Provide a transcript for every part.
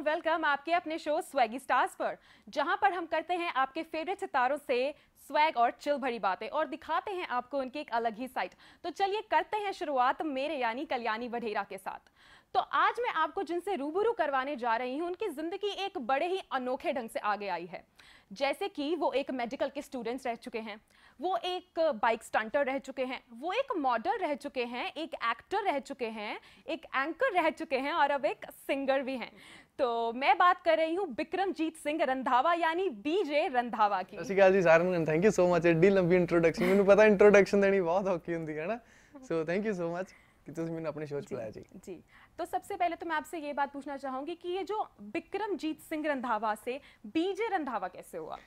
Warm welcome आपके अपने show Swiggy stars पर जहां पर हम करते हैं आपके फेवरेट सितारों से स्वैग और चिल भरी बातें और दिखाते हैं आपको उनकी एक अलग ही साइट तो चलिए करते हैं शुरुआत मेरे यानी कल्याणी वढेरा के साथ तो आज मैं आपको जिनसे रूबरू करवाने जा रही हूं उनकी जिंदगी एक बड़े ही अनोखे ढंग से आगे आई है जैसे कि वो एक मेडिकल के स्टूडेंट्स रह चुके हैं वो एक बाइक स्टंटर रह चुके हैं वो एक मॉडल रह चुके हैं एक एक्टर रह चुके हैं एक एंकर रह चुके हैं और अब एक सिंगर भी हैं तो मैं बात कर रही हूँ बिक्रमजीत सिंह रंधावा यानी बीजे रंधावा की ਸਸਿਕਾਲ ਜੀ ਸਾਰਿਆਂ ਨੂੰ ਥੈਂਕ ਯੂ ਸੋ ਮਚ ਐਡੀ इंट्रोडक्शन ਇੰਟਰੋਡਕਸ਼ਨ ਮੈਨੂੰ ਪਤਾ ਇੰਟਰੋਡਕਸ਼ਨ ਦੇਣੀ ਬਹੁਤ ਔਖੀ ਹੁੰਦੀ ਹੈ सो ਸੋ ਥੈਂਕ ਯੂ ਸੋ कि ਤੁਸੀਂ ਮੈਨੂੰ ਆਪਣੇ ਸ਼ੋਅ 'ਚ ਬੁਲਾਇਆ ਜੀ ਜੀ तो सबसे पहले तो मैं आपसे ਇਹ बात पूछना चाहूंगी कि ਇਹ जो बिक्रमजीत सिंह रंधावा से बीजे रंधावा कैसे हुआ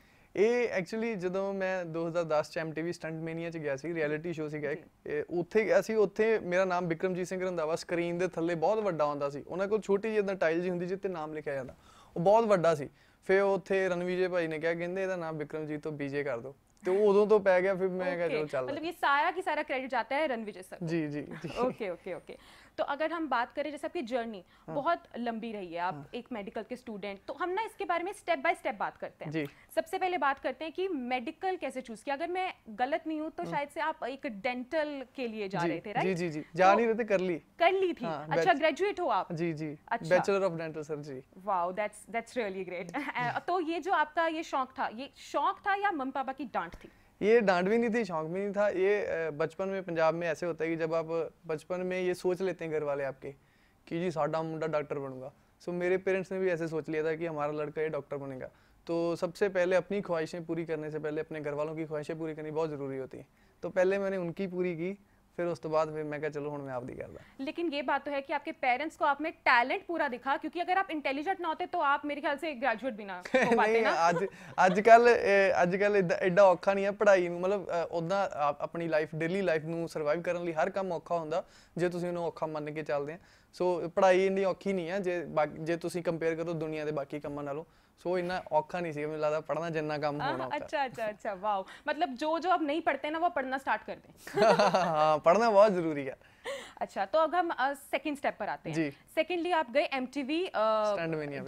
ਇਹ ਐਕਚੁਅਲੀ ਜਦੋਂ ਮੈਂ 2010 ਚ ਐਮਟੀਵੀ ਸਟੰਟ ਮੈਨੀਆ ਚ ਗਿਆ ਸੀ ਰਿਐਲਿਟੀ ਸ਼ੋਅ ਸੀਗਾ ਇੱਕ ਉੱਥੇ ਗਿਆ ਸੀ ਉੱਥੇ ਮੇਰਾ ਨਾਮ ਵਿਕਰਮਜੀਤ ਸਿੰਘ ਰੰਧਾਵਾ ਸਕਰੀਨ ਦੇ ਥੱਲੇ ਬਹੁਤ ਵੱਡਾ ਹੁੰਦਾ ਸੀ ਉਹਨਾਂ ਕੋਲ ਛੋਟੀ ਜਿਹੀ ਇਦਾਂ ਟਾਈਲ ਜੀ ਹੁੰਦੀ ਜਿੱਤੇ ਨਾਮ ਲਿਖਿਆ ਜਾਂਦਾ ਉਹ ਬਹੁਤ ਵੱਡਾ ਸੀ ਫਿਰ ਉੱਥੇ ਰਣਵੀਜੇ ਭਾਈ ਨੇ ਕਿਹਾ ਕਹਿੰਦੇ ਇਹਦਾ ਨਾਮ ਵਿਕਰਮਜੀਤ ਤੋਂ ਬੀਜੇ ਕਰ ਦਿਓ ਤੇ ਉਦੋਂ ਤੋਂ ਪੈ ਗਿਆ ਫਿਰ ਮੈਂ ਕਿਹਾ ਚਲੋ ਚੱਲ ਮਤਲਬ ਇਹ ਸਾਰਾ ਕੀ ਸਾਰਾ ਕ੍ਰੈਡਿਟ ਜਾਂਦਾ ਹੈ ਰਣਵਿਜੇ ਸਰ ਜੀ ਜੀ ਓਕੇ ਓਕੇ ਓਕੇ तो अगर हम बात करें जैसे आपकी जर्नी हाँ। बहुत लंबी रही है आप हाँ। एक मेडिकल के स्टूडेंट तो हम ना इसके बारे में स्टेप बाय स्टेप बात करते हैं सबसे पहले बात करते हैं कि मेडिकल कैसे चूज किया अगर मैं गलत नहीं हूँ तो हाँ। शायद से आप एक डेंटल के लिए जा रहे थे राइट जी जी जा तो नहीं रहे थे कर ली कर ली थी हाँ, अच्छा ग्रेजुएट हो आप जी जी bachelor of dental surgery wow that's that's really great तो ये जो आपका ये शौक था ये शौक था या मम्मी पापा की डांट थी ये डांट भी नहीं थी शौक भी नहीं था ये बचपन में पंजाब में ऐसे होता है कि जब आप बचपन में ये सोच लेते हैं घर वाले आपके कि जी साडा मुंडा डॉक्टर बनूंगा सो मेरे पेरेंट्स ने भी ऐसे सोच लिया था कि हमारा लड़का ये डॉक्टर बनेगा तो सबसे पहले अपनी ख्वाहिशें पूरी करने से पहले अपने घर वालों की ख्वाहिशें पूरी करनी बहुत ज़रूरी होती हैं तो पहले मैंने उनकी पूरी की ਫਿਰ ਉਸ ਤੋਂ ਬਾਅਦ भी ਮੈਂ ਕਿਹਾ ਚਲੋ ਹੁਣ ਮੈਂ ਆਪਦੀ ਕਰਦਾ ਲੇਕਿਨ ਇਹ ਬਾਤ ਤਾਂ ਹੈ ਕਿ ਆਪਕੇ ਪੇਰੈਂਟਸ ਕੋ ਆਪਨੇ ਟੈਲੈਂਟ ਪੂਰਾ ਦਿਖਾ ਕਿਉਂਕਿ ਅਗਰ ਆਪ ਇੰਟੈਲੀਜੈਂਟ ਨਾ ਹੋਤੇ ਤਾਂ ਆਪ ਮੇਰੇ ਖਿਆਲ ਸੇ ਗ੍ਰੈਜੂਏਟ से ग्रेजुएट ਹੋ ਪਾਤੇ ਨਾ ਅੱਜ ना आज ਅੱਜਕੱਲ ਅੱਜਕੱਲ ਐਡਾ ਔਖਾ ਨਹੀਂ ਹੈ ਪੜ੍ਹਾਈ ਨੂੰ ਮਤਲਬ ਉਦਾਂ ਆਪਣੀ ਲਾਈਫ ਡੇਲੀ ਲਾਈਫ ਨੂੰ ਸਰਵਾਈਵ ਕਰਨ ਲਈ ਹਰ ਕੰਮ ਔਖਾ ਹੁੰਦਾ ਜੇ ਤੁਸੀਂ ਉਹਨੂੰ ਔਖਾ ਮੰਨ ਕੇ ਚੱਲਦੇ ਆ ਸੋ ਪੜ੍ਹਾਈ ਇੰਨੀ ਔਖੀ ਨਹੀਂ ਹੈ ਜੇ ਜੇ ਤੁਸੀਂ ਕੰਪੇਅਰ ਕਰੋ ਦੁਨੀਆ ਦੇ ਬਾਕੀ ਕੰਮਾਂ ਨਾਲੋਂ ਸੋ ਇੰਨਾ ਔਖਾ ਨਹੀਂ ਸੀ ਮੈਨੂੰ ਲੱਗਦਾ ਪੜਨਾ ਜਿੰਨਾ ਕੰਮ ਹੋਣਾ ਔਖਾ ਅੱਛਾ ਅੱਛਾ ਅੱਛਾ ਵਾਓ ਮਤਲਬ ਜੋ ਜੋ ਅਬ ਨਹੀਂ ਪੜਤੇ ਨਾ ਉਹ ਪੜਨਾ ਸਟਾਰਟ ਕਰ ਦੇ ਹਾਂ ਪੜਨਾ ਬਹੁਤ ਜ਼ਰੂਰੀ ਹੈ अच्छा तो अब हम सेकंड स्टेप पर आते हैं सेकंडली आप गए एम टी वी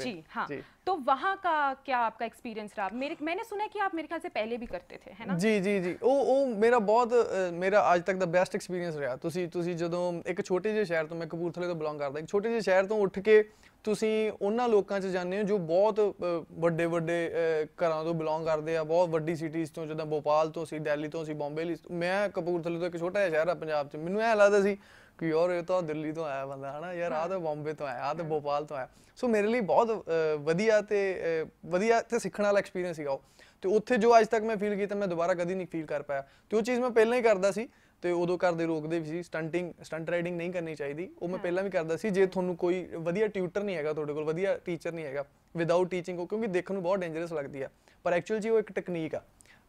जी हाँ ਵਹਾਂ तो ਕੀ का क्या आपका एक्सपीरियंस रहा मेरे मैंने सुना है कि आप मेरे ख्याल से पहले भी करते थे है ना जी जी जी ओ ओ मेरा ਬਹੁਤ ਮੇਰਾ ਅੱਜ ਤੱਕ ਦਾ ਬੈਸਟ ਐਕਸਪੀਰੀਅੰਸ ਰਿਹਾ ਤੁਸੀਂ ਤੁਸੀਂ ਜਦੋਂ ਇੱਕ ਛੋਟੇ ਜਿਹੇ ਸ਼ਹਿਰ ਤੋਂ ਮੈਂ ਕਪੂਰਥਲੇ ਤੋਂ ਬਿਲੋਂਗ ਕਰਦਾ ਇੱਕ ਛੋਟੇ ਜਿਹੇ ਸ਼ਹਿਰ ਤੋਂ ਉੱਠ ਕੇ ਤੁਸੀਂ ਉਹਨਾਂ ਲੋਕਾਂ 'ਚ ਜਾਂਦੇ ਹੋ ਜੋ ਬਹੁਤ ਵੱਡੇ ਵੱਡੇ ਘਰਾਂ ਤੋਂ ਬਿਲੋਂਗ ਕਰਦੇ ਆ ਬਹੁਤ ਵੱਡੀ ਸਿਟੀਜ਼ ਤੋਂ ਜਿੱਦਾਂ ਭੋਪਾਲ ਤੋਂ ਸੀ ਦਿੱਲੀ ਤੋਂ ਸੀ ਬੰਬੇ ਲਈ ਮੈਂ ਕਪੂਰਥਲੇ ਤੋਂ ਇੱਕ ਛੋਟਾ ਜਿਹਾ ਸ਼ਹਿਰ ਆ ਪੰਜਾਬ 'ਚ ਮੈਨੂੰ ਐ ਲੱਗਦਾ ਸੀ ਕਿ ਯਾਰ ਇਹ ਤਾਂ ਦਿੱਲੀ ਤੋਂ ਆਇਆ ਬੰਦਾ ਹਨਾ ਯਾਰ ਆ ਤਾਂ ਬੰਬੇ ਤੋਂ ਆਇਆ ਆ ਤਾਂ ਭੋਪਾਲ ਤੋਂ ਆਇਆ ਸੋ ਮੇਰੇ ਲਈ ਬਹੁਤ ਵਧੀਆ ਤੇ ਵਧੀਆ ਤੇ ਸਿੱਖਣ ਵਾਲਾ ਐਕਸਪੀਰੀਅੰਸ ਸੀਗਾ ਉਹ ਤੇ ਉੱਥੇ ਜੋ ਅੱਜ ਤੱਕ ਮੈਂ ਫੀਲ ਕੀਤਾ ਮੈਂ ਦੁਬਾਰਾ ਕਦੀ ਨਹੀਂ ਫੀਲ ਕਰ ਪਾਇਆ ਤੇ ਉਹ ਚੀਜ਼ ਮੈਂ ਪਹਿਲਾਂ ਹੀ ਕਰਦਾ ਸੀ ਤੇ ਉਦੋਂ ਕਰਦੇ ਰੋਕਦੇ ਵੀ ਸੀ ਸਟੰਟਿੰਗ ਸਟੰਟ ਰਾਈਡਿੰਗ ਨਹੀਂ ਕਰਨੀ ਚਾਹੀਦੀ ਉਹ ਮੈਂ ਪਹਿਲਾਂ ਵੀ ਕਰਦਾ ਸੀ ਜੇ ਤੁਹਾਨੂੰ ਕੋਈ ਵਧੀਆ ਟਿਊਟਰ ਨਹੀਂ ਹੈਗਾ ਤੁਹਾਡੇ ਕੋਲ ਵਧੀਆ ਟੀਚਰ ਨਹੀਂ ਹੈਗਾ ਵਿਦਆਊਟ ਟੀਚਿੰਗ ਉਹ ਕਿਉਂਕਿ ਦੇਖਣ ਨੂੰ ਬਹੁਤ ਡੇਂਜਰਸ ਲੱਗਦੀ ਆ ਪਰ ਐਕਚੁਅਲ ਜੀ ਉਹ ਇੱਕ ਟੈਕਨੀਕ ਆ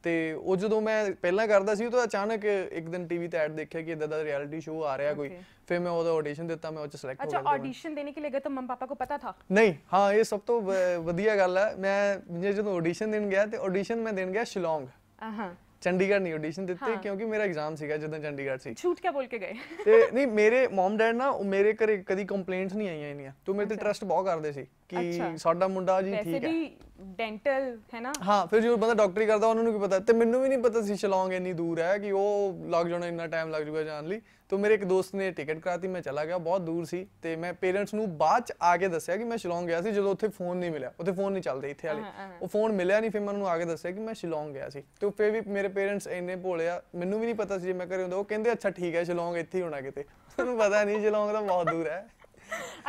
ਤੇ ਉਹ ਜਦੋਂ ਮੈਂ ਪਹਿਲਾਂ ਕਰਦਾ ਸੀ ਉਹ ਤਾਂ ਅਚਾਨਕ ਇੱਕ ਦਿਨ ਟੀਵੀ ਤੇ ਐਡ ਦੇਖਿਆ ਕਿ ਇਦਾਂ ਦਾ ਰਿਐਲਿਟੀ ਸ਼ੋਅ ਆ ਰਿਹਾ ਕੋਈ ਫਿਰ ਮੈਂ ਉਹਦਾ ਆਡੀਸ਼ਨ ਦਿੱਤਾ ਮੈਂ ਉਹ ਚ ਸਿਲੈਕਟ ਹੋ ਗਿਆ ਅੱਛਾ ਆਡੀਸ਼ਨ ਦੇਣੇ ਕੇ ਲਈ ਗਏ ਤਾਂ ਮੰਮਾ ਪਾਪਾ ਕੋ ਪਤਾ ਥਾ ਨਹੀਂ ਹਾਂ ਇਹ ਸਭ ਤੋਂ ਵਧੀਆ ਗੱਲ ਹੈ ਮੈਂ ਜਦੋਂ ਆਡੀਸ਼ਨ ਦੇਣ ਗਿਆ ਤੇ ਆਡੀਸ਼ਨ ਮੈਂ ਦੇਣ ਗਿਆ ਸ਼ਿਲੋਂਗ ਆਹਾਂ ਚੰਡੀਗੜ੍ਹ ਨਹੀਂ ਆਡੀਸ਼ਨ ਦਿੱਤੇ ਕਿਉਂਕਿ ਮੇਰਾ ਐਗਜ਼ਾਮ ਸੀਗਾ ਜਦੋਂ ਚੰਡੀਗੜ੍ਹ ਸੀ ਛੂਟ ਕਿਆ ਬੋਲ ਕੇ ਗਏ ਤੇ ਨਹੀਂ ਮੇਰੇ ਮਮ ਡੈਡ ਨਾ ਮੇਰੇ ਘਰੇ ਕਦੀ ਕੰਪਲੇਂਟਸ ਨਹੀਂ ਆਈਆਂ ਇਹਨੀਆਂ ਤੂੰ ਮੇਰੇ ਤੇ ਟਰਸਟ ਬਹੁਤ ਕਰਦੇ ਸੀ ਕਿ ਸਾਡਾ ਮੁੰਡਾ ਜੀ ਠੀਕ ਹੈ ਵੈਸੇ ਵੀ ਡੈਂਟਲ ਹੈ ਨਾ ਹਾਂ ਫਿਰ ਜਦੋਂ ਬੰਦਾ ਡਾਕਟਰੀ ਕਰਦਾ ਉਹਨਾਂ ਨੂੰ ਕੀ ਪਤਾ ਤੇ ਮੈਨੂੰ ਵੀ ਨਹੀਂ ਪਤਾ ਸੀ ਸ਼ਿਲੌਂਗ ਇੰਨੀ ਦੂਰ ਹੈ ਕਿ ਉਹ ਲੱਗ ਜਾਣਾ ਇੰਨਾ ਟਾਈਮ ਲੱਗ ਜੂਗਾ ਜਾਣ ਲਈ ਤੇ ਮੇਰੇ ਇੱਕ ਦੋਸਤ ਨੇ ਟਿਕਟ ਕਰਾਤੀ ਮੈਂ ਚਲਾ ਗਿਆ ਬਹੁਤ ਦੂਰ ਸੀ ਤੇ ਮੈਂ ਪੇਰੈਂਟਸ ਨੂੰ ਬਾਅਦ ਚ ਆ ਕੇ ਦੱਸਿਆ ਕਿ ਮੈਂ ਸ਼ਿਲੌਂਗ ਗਿਆ ਸੀ ਜਦੋਂ ਉੱਥੇ ਫੋਨ ਨਹੀਂ ਮਿਲਿਆ ਉੱਥੇ ਫੋਨ ਨਹੀਂ ਚੱਲਦੇ ਇੱਥੇ ਵਾਲੇ ਉਹ ਫੋਨ ਮਿਲਿਆ ਨਹੀਂ ਫਿਰ ਮੈਂ ਉਹਨੂੰ ਆ ਕੇ ਦੱਸਿਆ ਕਿ ਮੈਂ ਸ਼ਿਲੌਂਗ ਗਿਆ ਸੀ ਤੇ ਫਿਰ ਵੀ ਮੇਰੇ ਪੇਰੈਂਟਸ ਇੰਨੇ ਭੋਲੇ ਆ ਮੈਨੂੰ ਵੀ ਨਹੀਂ ਪਤਾ ਸੀ ਜੇ ਮੈਂ ਘਰੇ ਹੁੰਦਾ ਉਹ ਕਹਿੰਦੇ ਅੱਛਾ ਠੀਕ ਹੈ ਸ਼ਿਲੌਂਗ ਇੱਥੇ ਹੀ ਹੋਣਾ ਕਿਤੇ ਤੁਹਾਨੂੰ ਪਤਾ ਨਹੀਂ ਸ਼ਿਲੌਂਗ ਤਾਂ ਬਹੁਤ ਦੂਰ ਹੈ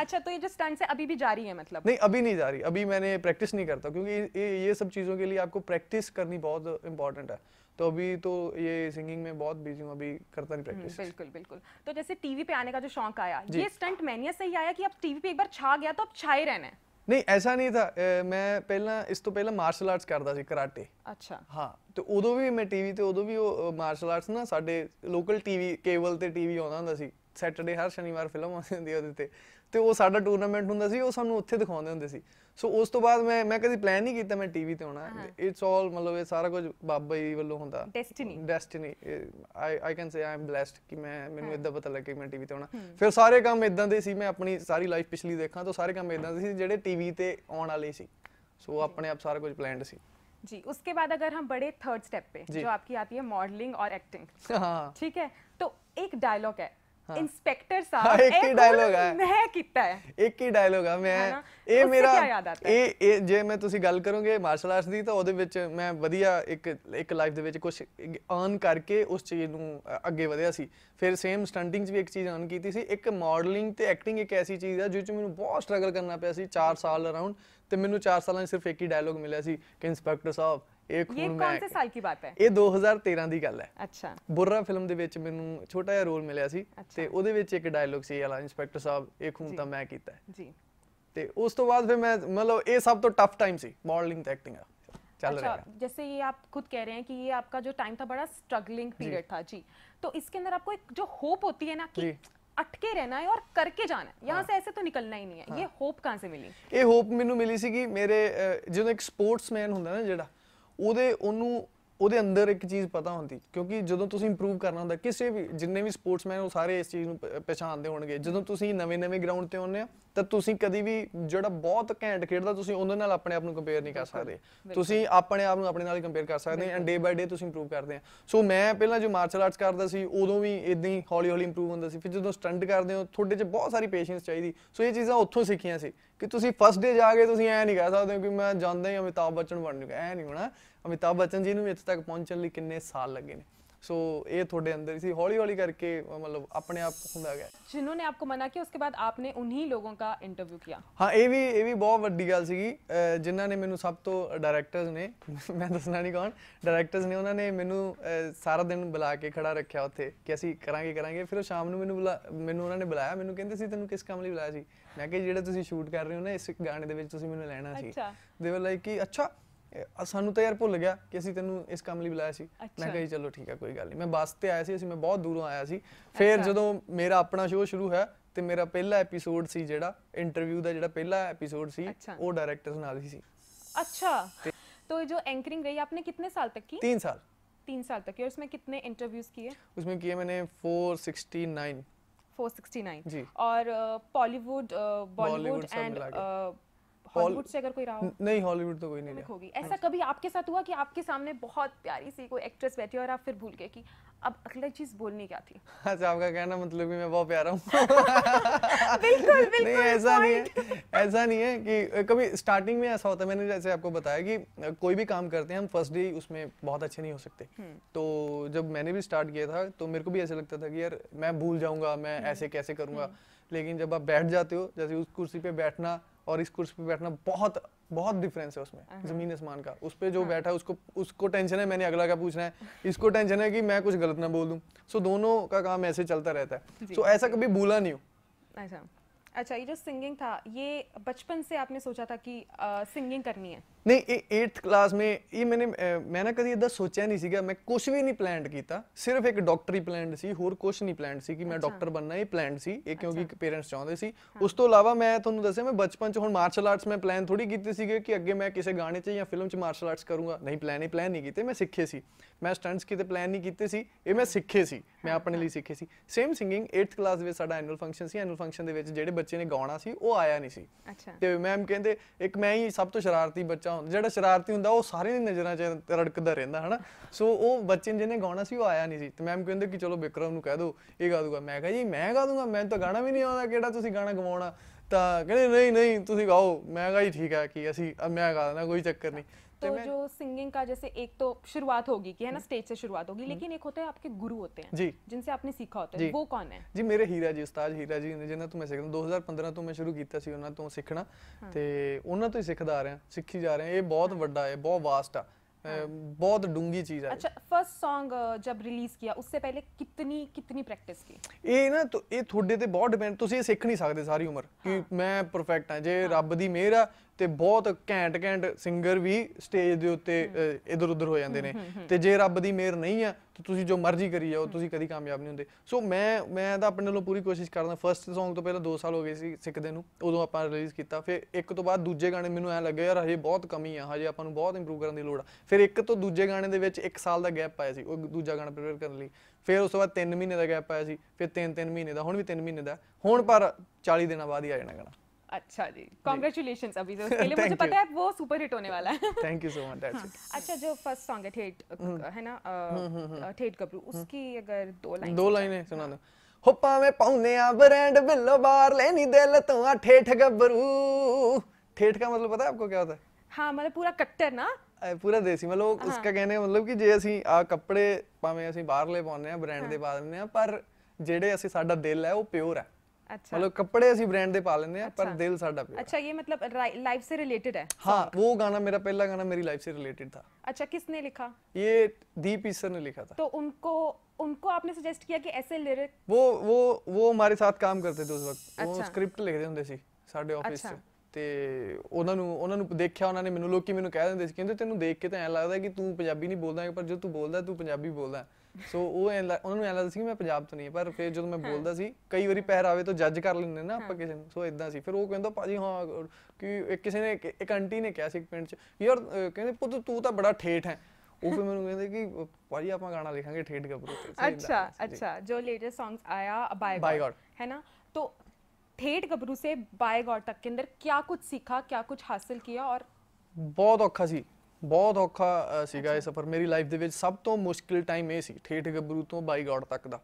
अच्छा तो ये जो स्टंट्स है अभी भी जारी है मतलब नहीं अभी नहीं जारी अभी मैंने प्रैक्टिस नहीं करता क्योंकि ये ये सब चीज़ों के लिए आपको प्रैक्टिस करनी बहुत इंपॉर्टेंट है तो अभी तो ये सिंगिंग में बहुत बिजी हूँ अभी करता नहीं प्रैक्टिस हम्म, बिल्कुल बिल्कुल तो जैसे टीवी पे आने का जो शौक आया ये स्टंट मैनिया से ही आया कि अब टीवी पे एक बार छा गया तो अब छाए रहने ऐसा नहीं था ए, मैं पहला इस तो पहला मार्शल आर्ट्स करता ਸੀ कराटे अच्छा ਹਾਂ हाँ, तो उदो भी मैं टीवी ਤੇ तो उदो भी वो मार्शल आर्ट्स ना साडे लोकल टीवी केबल ਤੇ टीवी ਆਉਂਦਾ ਹੁੰਦਾ सी ਸੈਟਰਡੇ ਹਰ ਸ਼ਨੀਵਾਰ ਫਿਲਮ ਆਉਂਦੀ ਹੁੰਦੀ ਉਹਦੇ ਤੇ ਤੇ ਉਹ ਸਾਡਾ ਟੂਰਨਾਮੈਂਟ ਹੁੰਦਾ ਸੀ ਉਹ ਸਾਨੂੰ ਉੱਥੇ ਦਿਖਾਉਂਦੇ ਹੁੰਦੇ ਸੀ ਸੋ ਉਸ ਤੋਂ ਬਾਅਦ ਮੈਂ ਮੈਂ ਕਦੀ ਪਲਾਨ ਨਹੀਂ ਕੀਤਾ ਮੈਂ ਟੀਵੀ ਤੇ ਆਉਣਾ ਇਟਸ ਆਲ ਮਤਲਬ ਇਹ ਸਾਰਾ ਕੁਝ ਬਾਬਾ ਜੀ ਵੱਲੋਂ ਹੁੰਦਾ destiny destiny I I can say um am blessed ਕਿ ਮੈਂ ਮੈਨੂੰ ਇਦਾਂ ਪਤਾ ਲੱਗਿਆ ਕਿ ਮੈਂ ਟੀਵੀ ਤੇ ਆਉਣਾ ਫਿਰ ਸਾਰੇ ਕੰਮ ਇਦਾਂ ਦੇ ਸੀ ਮੈਂ ਆਪਣੀ ਸਾਰੀ ਲਾਈਫ ਪਿਛਲੀ ਦੇਖਾਂ ਤਾਂ ਸਾਰੇ ਕੰਮ ਇਦਾਂ ਦੇ ਸੀ ਜਿਹੜੇ ਟੀਵੀ ਤੇ ਆਉਣ ਵਾਲੇ ਸੀ ਸੋ ਆਪਣੇ ਆਪ ਸਾਰਾ ਕੁਝ ਪਲਾਨਡ ਸੀ ਜੀ ਉਸਕੇ ਬਾਅਦ ਅਗਰ ਹਮ ਬੜੇ ਥਰਡ ਸਟੈਪ ਪੇ ਜੋ ਆਪਕੀ ਆਤੀ ਹੈ ਮਾਡਲਿੰਗ ਔਰ ਐਕਟਿੰਗ ਹਾਂ ਠੀਕ ਹੈ ਤੋ ਇੱਕ डायलॉग ਹੈ ਇਨਸਪੈਕਟਰ ਸਾਹਿਬ ਇੱਕ ਹੀ ਡਾਇਲੋਗ ਹੈ ਮੈਂ ਕੀਤਾ ਹੈ ਇੱਕ ਹੀ ਡਾਇਲੋਗ ਹੈ ਮੈਂ ਇਹ ਮੇਰਾ ਇਹ ਜੇ ਮੈਂ ਤੁਸੀਂ ਗੱਲ ਕਰੋਗੇ ਮਾਰਸ਼ਲ ਆਰਟਸ ਦੀ ਤਾਂ ਉਹਦੇ ਵਿੱਚ ਮੈਂ ਵਧੀਆ ਇੱਕ ਇੱਕ ਲਾਈਫ ਦੇ ਵਿੱਚ ਕੁਝ ਅਰਨ ਕਰਕੇ ਉਸ ਚੀਜ਼ ਨੂੰ ਅੱਗੇ ਵਧਿਆ ਸੀ ਫਿਰ ਸੇਮ ਸਟੰਟਿੰਗਸ ਵੀ ਇੱਕ ਚੀਜ਼ ਅਰਨ ਕੀਤੀ ਸੀ ਇੱਕ ਮਾਡਲਿੰਗ ਤੇ ਐਕਟਿੰਗ ਇੱਕ ਐਸੀ ਚੀਜ਼ ਆ ਜਿਸ ਵਿੱਚ ਮੈਨੂੰ ਬਹੁਤ ਸਟਰਗਲ ਕਰਨਾ ਪਿਆ ਸੀ 4 ਸਾਲ ਅਰਾਊਂਡ ਤੇ ਮੈਨੂੰ 4 ਸਾਲਾਂ 'ਚ ਸਿਰਫ ਇੱਕ ਹੀ ਡਾਇਲੋਗ ਮਿਲਿਆ ਸੀ ਕਿ ਇਨਸਪੈਕਟਰ ਸਾਹਿਬ ਇਹ ਕੌਣ ਹੈ ਇਹ ਕੌਣ ਸੇ ਸਾਲ ਕੀ ਬਾਤ ਹੈ ਇਹ 2013 ਦੀ ਗੱਲ ਹੈ ਅੱਛਾ ਬੁਰਾ ਫਿਲਮ ਦੇ ਵਿੱਚ ਮੈਨੂੰ ਛੋਟਾ ਜਿਹਾ ਰੋਲ ਮਿਲਿਆ ਸੀ ਤੇ ਉਹਦੇ ਵਿੱਚ ਇੱਕ ਡਾਇਲੋਗ ਸੀ ਵਾਲਾ ਇਨਸਪੈਕਟਰ ਸਾਹਿਬ ਇਹ ਖੂਨ ਤਾਂ ਮੈਂ ਕੀਤਾ ਜੀ ਤੇ ਉਸ ਤੋਂ ਬਾਅਦ ਫਿਰ ਮੈਂ ਮਤਲਬ ਇਹ ਸਭ ਤੋਂ ਟਫ ਟਾਈਮ ਸੀ ਮਾਡਲਿੰਗ ਤੇ ਐਕਟਿੰਗ ਦਾ ਚੱਲ ਰਿਹਾ ਅੱਛਾ ਜਿਵੇਂ ਇਹ ਆਪ ਖੁਦ ਕਹਿ ਰਹੇ ਹੋ ਕਿ ਇਹ ਆਪਕਾ ਜੋ ਟਾਈਮ ਤਾਂ ਬੜਾ ਸਟਰਗਲਿੰਗ ਪੀਰੀਅਡ ਥਾ ਜੀ ਤੋ ਇਸਕੇ ਅੰਦਰ ਆਪਕੋ ਇੱਕ ਜੋ ਹੋਪ ਹੁੰਦੀ ਹੈ ਨਾ ਕਿ ਅਟਕੇ ਰਹਿਣਾ ਹੈ ਔਰ ਕਰਕੇ ਜਾਣਾ ਹੈ ਯਹਾਂ ਸੇ ਐਸੇ ਤੋਂ ਨਿਕਲਣਾ ਹੀ ਨਹੀਂ ਹੈ ਇਹ ਹੋਪ ਕਹਾਂ ਸੇ ਮਿਲੀ ਇਹ ਹੋਪ ਮੈਨੂੰ ਮਿਲੀ ਸੀਗੀ ਮੇਰੇ ਜਦੋਂ ਇੱਕ ਸਪੋਰਟਸਮੈਨ ਹੁੰਦਾ ਨਾ ਜਿਹੜਾ ਉਹਦੇ ਉਹਨੂੰ ਉਹਦੇ ਅੰਦਰ ਇੱਕ ਚੀਜ਼ ਪਤਾ ਹੁੰਦੀ ਕਿਉਂਕਿ ਜਦੋਂ ਤੁਸੀਂ ਇੰਪਰੂਵ ਕਰਨਾ ਹੁੰਦਾ ਕਿਸੇ ਵੀ ਜਿੰਨੇ ਵੀ ਸਪੋਰਟਸਮੈਨ ਉਹ ਸਾਰੇ ਇਸ ਚੀਜ਼ ਨੂੰ ਪਛਾਣਦੇ ਹੋਣਗੇ ਜਦੋਂ ਤੁਸੀਂ ਨਵੇਂ-ਨਵੇਂ ਗਰਾਊਂਡ ਤੇ ਆਉਂਦੇ ਆ ਤਾਂ ਤੁਸੀਂ ਕਦੀ ਵੀ ਜਿਹੜਾ ਬਹੁਤ ਘੈਂਟ ਖੇਡਦਾ ਤੁਸੀਂ ਉਹਦੇ ਨਾਲ ਆਪਣੇ ਆਪ ਨੂੰ ਕੰਪੇਅਰ ਨਹੀਂ ਕਰ ਸਕਦੇ ਤੁਸੀਂ ਆਪਣੇ ਆਪ ਨੂੰ ਆਪਣੇ ਨਾਲ ਹੀ ਕੰਪੇਅਰ ਕਰ ਸਕਦੇ ਐਂਡ ਡੇ ਬਾਈ ਡੇ ਤੁਸੀਂ ਇੰਪਰੂਵ ਕਰਦੇ ਆ ਸੋ ਮੈਂ ਪਹਿਲਾਂ ਜੋ ਮਾਰਸ਼ਲ ਆਰਟਸ ਕਰਦਾ ਸੀ ਉਦੋਂ ਵੀ ਇਦਾਂ ਹੀ ਹੌਲੀ ਹੌਲੀ ਇੰਪਰੂਵ ਹੁੰਦਾ ਸੀ ਫਿਰ ਜਦੋਂ ਸਟੰਟ ਕਰਦੇ ਹੋ ਤੁਹਾਡੇ 'ਚ ਬਹੁਤ ਸਾਰੀ ਪੇਸ਼ੈਂਸ ਚਾਹੀਦੀ ਸੋ ਇਹ ਚੀਜ਼ਾਂ ਉੱਥੋਂ ਸਿੱਖੀਆਂ ਸੀ ਕਿ ਤੁਸੀਂ ਫਸਟ ਡੇ ਜਾ ਕੇ ਤੁਸੀਂ ਐ ਨਹੀਂ ਕਹਿ ਸਕਦੇ ਕਿ ਮੈਂ ਜਾਂਦਾ ਹੀ ਅਮਿਤਾਬ ਬੱਚਨ ਬਣ ਜੂਗਾ ਐ ਨਹੀਂ ਹੋਣਾ ਅਮਿਤਾਬ ਬੱਚਨ ਜੀ ਨੂੰ ਇੱਥੇ ਤੱਕ ਪਹੁੰਚਣ ਲਈ ਕਿੰਨੇ ਸਾਲ ਲੱਗੇ ਨੇ ਸੋ ਇਹ ਤੁਹਾਡੇ ਅੰਦਰ ਸੀ ਹੌਲੀ ਹੌਲੀ ਕਰਕੇ ਮਤਲਬ ਆਪਣੇ ਆਪ ਹੁੰਦਾ ਗਿਆ ਜਿਨ੍ਹਾਂ ਨੇ ਆਪਕੋ ਮਨਾ ਕੀਤਾ ਉਸਕੇ ਬਾਅਦ ਆਪਨੇ ਉਨਹੀ ਲੋਗੋਂ ਦਾ ਇੰਟਰਵਿਊ ਕੀਤਾ ਹਾਂ ਇਹ ਵੀ ਇਹ ਵੀ ਬਹੁਤ ਵੱਡੀ ਗੱਲ ਸੀਗੀ ਜਿਨ੍ਹਾਂ ਨੇ ਮੈਨੂੰ ਸਭ ਤੋਂ ਡਾਇਰੈਕਟਰਸ ਨੇ ਮੈਂ ਦੱਸਣਾ ਨਹੀਂ ਕੌਣ ਡਾਇਰੈਕਟਰਸ ਨੇ ਉਹਨਾਂ ਨੇ ਮੈਨੂੰ ਸਾਰਾ ਦਿਨ ਬੁਲਾ ਕੇ ਖੜਾ ਰੱਖਿਆ ਉੱਥੇ ਕਿ ਅਸੀਂ ਕਰਾਂਗੇ ਕਰਾਂਗੇ ਫਿਰ ਸ਼ਾਮ ਨੂੰ ਮੈਨੂੰ ਮੈਨੂੰ ਉਹਨਾਂ ਨੇ ਬੁਲਾਇਆ ਮੈਨੂੰ ਕਹਿੰਦੇ ਸੀ ਤੈਨੂੰ ਕਿਸ ਕੰਮ ਲਈ ਬੁਲਾਇਆ ਸੀ ਮੈਂ ਕਿਹਾ ਜਿਹੜਾ ਤੁਸੀਂ ਸ਼ੂਟ ਕਰ ਰਹੇ ਹੋ ਨਾ ਇਸ ਗਾਣੇ ਦੇ ਵਿੱਚ ਤੁਸੀਂ ਮੈਨੂੰ ਲੈਣਾ ਸੀ ਦੇ ਵਰ ਲਾਈਕ ਕਿ ਅੱਛਾ ਸਾਨੂੰ ਤਾਂ ਯਾਰ ਭੁੱਲ ਗਿਆ ਕਿ ਅਸੀਂ ਤੈਨੂੰ ਇਸ ਕੰਮ ਲਈ ਬੁਲਾਇਆ ਸੀ ਮੈਂ ਕਹੀ ਚਲੋ ਠੀਕ ਹੈ ਕੋਈ ਗੱਲ ਨਹੀਂ ਮੈਂ ਬੱਸ ਤੇ ਆਇਆ ਸੀ ਅਸੀਂ ਮੈਂ ਬਹੁਤ ਦੂਰੋਂ ਆਇਆ ਸੀ ਫਿਰ ਜਦੋਂ ਮੇਰਾ ਆਪਣਾ ਸ਼ੋਅ ਸ਼ੁਰੂ ਹੋਇਆ ਤੇ ਮੇਰਾ ਪਹਿਲਾ ਐਪੀਸੋਡ ਸੀ ਜਿਹੜਾ ਇੰਟਰਵਿਊ ਦਾ ਜਿਹੜਾ ਪਹਿਲਾ ਐਪੀਸੋਡ ਸੀ ਉਹ ਡਾਇਰੈਕਟਰ ਨਾਲ ਹੀ ਸੀ ਅੱਛਾ ਤੋ ਜੋ ਐਂਕਰਿੰਗ ਰਹੀ ਆਪਨੇ ਕਿੰਨੇ ਸਾਲ ਤੱਕ ਕੀ 3 ਸਾਲ 3 ਸਾਲ ਤੱਕ की ਉਸਮੇ ਕਿੰਨੇ ਇੰਟਰਵਿਊਸ ਕੀਏ ਉਸਮੇ ਕੀਏ ਮੈਨੇ 469 469 ਜੀ ਔਰ ਪੋਲੀਵੁੱਡ ਬਾਲੀਵੁੱਡ ਐਂਡ हॉलीवुड से अगर कोई रहा हो नहीं हॉलीवुड तो कोई नहीं होगी ऐसा कभी आपके साथ हुआ कि आपके सामने बहुत प्यारी सी कोई एक्ट्रेस बैठी और आप फिर भूल गए कि अब अगला चीज बोलनी क्या थी अच्छा आपका कहना मतलब कि मैं बहुत प्यारा हूँ बिल्कुल बिल्कुल नहीं ऐसा नहीं है ऐसा नहीं है कि कभी स्टार्टिंग में ऐसा होता है मैंने जैसे आपको बताया कि कोई भी काम करते हैं हम फर्स्ट डे उसमें बहुत अच्छे नहीं हो सकते हम्म। तो जब मैंने भी स्टार्ट किया था तो मेरे को भी ऐसा लगता था कि यार मैं भूल जाऊंगा मैं हम्म। ऐसे कैसे करूंगा हम्म। लेकिन जब आप बैठ जाते हो जैसे उस कुर्सी पे बैठना और इस कुर्सी पे बैठना बहुत बहुत डिफरेंस है उसमें uh-huh. जमीन आसमान का उस पर जो हाँ। बैठा है उसको उसको टेंशन है मैंने अगला का पूछना है इसको टेंशन है कि मैं कुछ गलत ना बोल दूँ सो दोनों का काम ऐसे चलता रहता है सो ऐसा कभी भूला नहीं हो अच्छा।, अच्छा ये जो सिंगिंग था ये बचपन से आपने सोचा था कि सिंगिंग करनी है ਨਹੀਂ ਇਹ 8th ਕਲਾਸ ਮੇ ਇਹ ਮੈਨੇ ਮੈਂ ਨਾ ਕਦੀ ਇਦਾਂ ਸੋਚਿਆ ਨਹੀਂ ਸੀਗਾ ਮੈਂ ਕੁਝ ਵੀ ਨਹੀਂ ਪਲਾਨਡ ਕੀਤਾ ਸਿਰਫ ਇੱਕ ਡਾਕਟਰੀ ਪਲਾਨਡ ਸੀ ਹੋਰ ਕੁਝ ਨਹੀਂ ਪਲਾਨਡ ਸੀ ਕਿ ਮੈਂ ਡਾਕਟਰ ਬੰਨਣਾ ਇਹ ਪਲਾਨਡ ਸੀ ਇਹ ਕਿਉਂਕਿ ਪੇਰੈਂਟਸ ਚਾਹੁੰਦੇ ਸੀ ਉਸ ਤੋਂ ਇਲਾਵਾ ਮੈਂ ਤੁਹਾਨੂੰ ਦੱਸਿਆ ਮੈਂ ਬਚਪਨ ਚ ਹੁਣ ਮਾਰਸ਼ਲ ਆਰਟਸ ਮੈਂ ਪਲਾਨ ਥੋੜੀ ਕੀਤੀ ਸੀਗੇ ਕਿ ਅੱਗੇ ਮੈਂ ਕਿਸੇ ਗਾਣੇ 'ਚ ਜਾਂ ਫਿਲਮ 'ਚ ਮਾਰਸ਼ਲ ਆਰਟਸ ਕਰੂੰਗਾ ਨਹੀਂ ਪਲਾਨ ਹੀ ਪਲਾਨ ਨਹੀਂ ਕੀਤੇ ਮੈਂ ਸਿੱਖੇ ਸੀ ਮੈਂ ਸਟੰਟਸ ਕਿਤੇ ਪਲਾਨ ਨਹੀਂ ਕੀਤੇ ਸੀ ਇਹ ਮੈਂ ਸਿੱਖੇ ਸੀ ਮੈਂ ਆਪਣੇ ਲਈ ਸਿੱਖੇ ਸੀ ਸੇਮ ਸਿੰਗਿੰਗ 8th ਕਲਾਸ ਵਿੱਚ ਸਾਡਾ ਐਨੂਅਲ ਫੰਕਸ਼ਨ ਸੀ ਐਨੂਅਲ ਫੰਕਸ਼ਨ ਦੇ ਵਿੱਚ ਜਿਹੜੇ ਬੱਚੇ ਨੇ ਗਾਉਣਾ ਸੀ ਉਹ ਆਇਆ ਨਹੀਂ ਸੀ ਤੇ ਮੈਮ ਕਹਿੰਦੇ ਇੱਕ ਮੈਂ ਹੀ ਸਭ ਤੋਂ ਸ਼ਰਾਰਤੀ ਬੱਚਾ ਜਿਹੜਾ ਸ਼ਰਾਰਤੀ ਹੁੰਦਾ ਉਹ ਸਾਰਿਆਂ ਦੀ ਨਜ਼ਰਾਂ 'ਚ ਰੜਕਦਾ ਰਹਿੰਦਾ ਹਨਾ ਸੋ ਉਹ ਬੱਚੇ ਜਿਹਨੇ ਗਾਉਣਾ ਸੀ ਉਹ ਆਇਆ ਨਹੀਂ ਸੀ ਤੇ ਮੈਮ ਕਹਿੰਦੇ ਕਿ ਚਲੋ ਵਿਕਰਮ ਨੂੰ ਕਹਿ ਦਿਓ ਇਹ ਗਾ ਦੂਗਾ ਮੈਂ ਕਹਾਂ ਜੀ ਮੈਂ ਗਾ ਦੂੰਗਾ ਮੈਨੂੰ ਤਾਂ ਗਾਣਾ ਵੀ ਨਹੀਂ ਆਉਂਦਾ ਕਿਹੜਾ ਤੁਸੀਂ ਗਾਣਾ ਗਵਾਉਣਾ ਤਾਂ ਕਹਿੰਦੇ ਨਹੀਂ ਨਹੀਂ ਤੁਸੀਂ ਗਾਓ ਮੈਂ ਕਹਾਂ ਜੀ ਠੀਕ ਹੈ ਕਿ ਅਸੀਂ ਮੈਂ ਗਾ ਦਿੰਦਾ ਕੋਈ ਚੱਕਰ ਨਹੀਂ तो जो सिंगिंग का जैसे एक तो शुरुआत होगी कि है ना स्टेज से शुरुआत होगी लेकिन एक होता है आपके गुरु होते हैं जी जिनसे आपने सीखा होता है वो कौन है जी ਮੇਰੇ ਹੀਰਾ ਜੀ ਉਸਤਾਦ ਹੀਰਾ ਜੀ ਨੇ ਜਿਨ੍ਹਾਂ ਤੋਂ ਮੈਂ ਸਿੱਖਦਾ 2015 ਤੋਂ ਮੈਂ ਸ਼ੁਰੂ ਕੀਤਾ ਸੀ ਉਹਨਾਂ ਤੋਂ ਸਿੱਖਣਾ ਤੇ ਉਹਨਾਂ ਤੋਂ ਹੀ ਸਿੱਖਦਾ ਆ ਰਿਹਾ ਸਿੱਖੀ ਜਾ ਰਿਹਾ ਇਹ ਬਹੁਤ ਵੱਡਾ ਹੈ ਬਹੁਤ ਵਾਸਟ ਆ बहुत डूंगी चीज है अच्छा फर्स्ट सॉन्ग जब रिलीज किया उससे पहले कितनी कितनी प्रैक्टिस की ਇਹ ਨਾ ਇਹ ਤੁਹਾਡੇ ਤੇ ਬਹੁਤ ਡਿਪੈਂਡ ਤੁਸੀਂ ਇਹ ਸਿੱਖ ਨਹੀਂ ਸਕਦੇ ਸਾਰੀ ਉਮਰ ਕਿ ਮੈਂ ਪਰਫੈਕਟ ਹਾਂ ਜੇ ਰੱਬ ਦੀ ਮਿਹਰ ਆ ਤੇ ਬਹੁਤ ਘੈਂਟ ਘੈਂਟ ਸਿੰਗਰ ਵੀ ਸਟੇਜ ਦੇ ਉੱਤੇ ਇਧਰ ਉਧਰ ਹੋ ਜਾਂਦੇ ਨੇ ਤੇ ਜੇ ਰੱਬ ਦੀ ਮਿਹਰ ਨਹੀਂ ਆ ਤਾਂ ਤੁਸੀਂ ਜੋ ਮਰਜ਼ੀ ਕਰੀ ਜਾਓ ਤੁਸੀਂ ਕਦੀ ਕਾਮਯਾਬ ਨਹੀਂ ਹੁੰਦੇ ਸੋ ਮੈਂ ਮੈਂ ਤਾਂ ਆਪਣੇ ਵੱਲੋਂ ਪੂਰੀ ਕੋਸ਼ਿਸ਼ ਕਰਦਾ ਫਰਸਟ Song ਤੋਂ ਪਹਿਲਾਂ 2 ਸਾਲ ਹੋ ਗਏ ਸੀ ਸਿੱਖਦੇ ਨੂੰ ਉਦੋਂ ਆਪਾਂ ਰਿਲੀਜ਼ ਕੀਤਾ ਫਿਰ ਇੱਕ ਤੋਂ ਬਾਅਦ ਦੂਜੇ ਗਾਣੇ ਮੈਨੂੰ ਐ ਲੱਗਿਆ ਯਾਰ ਹਜੇ ਬਹੁਤ ਕਮੀ ਆ ਹਜੇ ਆਪਾਂ ਨੂੰ ਬਹੁਤ ਇੰਪਰੂਵ ਕਰਨ ਦੀ ਲੋੜ ਆ ਫਿਰ ਇੱਕ ਤੋਂ ਦੂਜੇ ਗਾਣੇ ਦੇ ਵਿੱਚ 1 ਸਾਲ ਦਾ ਗੈਪ ਪਾਇਆ ਸੀ ਉਹ ਦੂਜਾ ਗਾਣਾ ਪ੍ਰੀਪੇਅਰ ਕਰਨ ਲਈ ਫਿਰ ਉਸ ਤੋਂ ਬਾਅਦ 3 ਮਹੀਨੇ ਦਾ ਗੈਪ ਪਾਇਆ ਸੀ ਫਿਰ 3-3 ਮਹੀਨੇ ਦਾ ਹੁਣ ਵੀ 3 ਮਹੀਨੇ ਦਾ ਹੁਣ ਪਰ 40 ਦਿਨਾਂ ਬਾਅਦ ਹੀ ਆ ਜਾਣਾ ਗਾਣਾ अच्छा जी कॉन्ग्रेचुलेशन अभी तो उसके लिए मुझे पता है वो सुपर हिट होने वाला है thank you so much that's it अच्छा जो फर्स्ट सॉन्ग है ठेठ हम्म। है ना ठेठ गबरू हम्म, हम्म, उसकी अगर दो लाइन दो लाइनें हाँ। सुना दो होपा में पाउने आ ब्रांड बिलो बार लेनी दिल तो आ ठेठ गबरू ठेठ का मतलब पता है आपको क्या होता है हां मतलब पूरा कट्टर ना पूरा देसी ਪੂਰਾ मतलब हाँ। उसका कहने का मतलब कि जे ਜੇ आ कपड़े पावे ਭਾਵੇਂ बाहर ले ਪਾਉਂਦੇ आ ब्रांड दे बाद ਆ पर जेडे ਅਸੀਂ साडा दिल है वो प्योर है अच्छा मतलब कपड़े ऐसी ब्रांड दे पा लेने हैं अच्छा। पर दिल साडा पे अच्छा ये मतलब लाइफ से रिलेटेड है हाँ वो गाना मेरा पहला गाना मेरी लाइफ से रिलेटेड था अच्छा किसने लिखा ये दीप ईसर ने लिखा था तो उनको उनको आपने सजेस्ट किया कि ऐसे लिरिक वो वो वो हमारे साथ काम करते थे उस वक्त अच्छा। वो स्क्रिप्ट लिखते ਹੁੰਦੇ ਸੀ ਸਾਡੇ ਆਫਿਸ 'ਚ ਤੇ ਉਹਨਾਂ ਨੂੰ ਉਹਨਾਂ ਨੂੰ ਦੇਖਿਆ ਉਹਨਾਂ ਨੇ ਮੈਨੂੰ ਲੋਕੀ ਮੈਨੂੰ ਕਹਿ ਦਿੰਦੇ ਸੀ ਕਹਿੰਦੇ ਤੈਨੂੰ ਦੇਖ ਕੇ ਤਾਂ ਐ ਲੱਗਦਾ ਕਿ ਤੂੰ ਪੰਜਾਬੀ ਨਹੀਂ ਬੋਲਦਾ ਪਰ ਜਦੋਂ ਤੂੰ ਬੋਲਦਾ ਤੂੰ ਪੰਜਾਬੀ ਬੋਲਦਾ ਸੋ ਉਹ ਉਹਨਾਂ ਨੂੰ ਐਂ ਲੱਗਦਾ ਸੀ ਕਿ ਮੈਂ ਪੰਜਾਬ ਤੋਂ ਨਹੀਂ ਪਰ ਫਿਰ ਜਦੋਂ ਮੈਂ ਬੋਲਦਾ ਸੀ ਕਈ ਵਾਰੀ ਪਹਿਰਾਵੇ ਤੋਂ ਜੱਜ ਕਰ ਲੈਂਦੇ ਨਾ ਆਪਾਂ ਕਿਸੇ ਨੂੰ ਸੋ ਇਦਾਂ ਸੀ ਫਿਰ ਉਹ ਕਹਿੰਦਾ ਭਾਜੀ ਹਾਂ ਕਿ ਇੱਕ ਕਿਸੇ ਨੇ ਇੱਕ- ਆਂਟੀ ਨੇ ਕਿਹਾ ਸੀ ਇੱਕ ਪਿੰਡ 'ਚ ਯਾਰ ਕਹਿੰਦੇ ਪੁੱਤ ਤੂੰ ਤਾਂ ਬੜਾ ਠੇਠ ਹੈ ਉਹ ਫਿਰ ਮੈਨੂੰ ਕਹਿੰਦੇ ਕਿ ਪਾਜੀ ਭਾਜੀ ਆਪਾਂ ਗਾਣਾ ਲਿਖਾਂਗੇ ਠੇਠ ਗੱਭਰੂ ਤੇ। ਅੱਛਾ ਅੱਛਾ ਜੋ ਲੇਟੈਸਟ ਜੀ। ਆਇਆ ਬਾਈ ਬਾਈ ਗੋਡ ਹੈ ਨਾ ਤੋ गॉड God. ਸੇ ना तो ठेठ गबरू ਕੀ ਕੁਝ ਸਿੱਖਾ ਕੀ ਕੁਝ ਹਾਸਲ क्या ਔਰ ਬਹੁਤ ਔਖਾ ਸੀ ਬਹੁਤ ਔਖਾ ਸੀਗਾ ਇਹ ਸਫ਼ਰ ਮੇਰੀ ਲਾਈਫ ਦੇ ਵਿੱਚ ਸਭ ਤੋਂ ਮੁਸ਼ਕਿਲ ਟਾਈਮ ਇਹ ਸੀ ਠੇਠ ਗੱਭਰੂ ਤੋਂ ਬਾਈਗਾਟ ਤੱਕ ਦਾ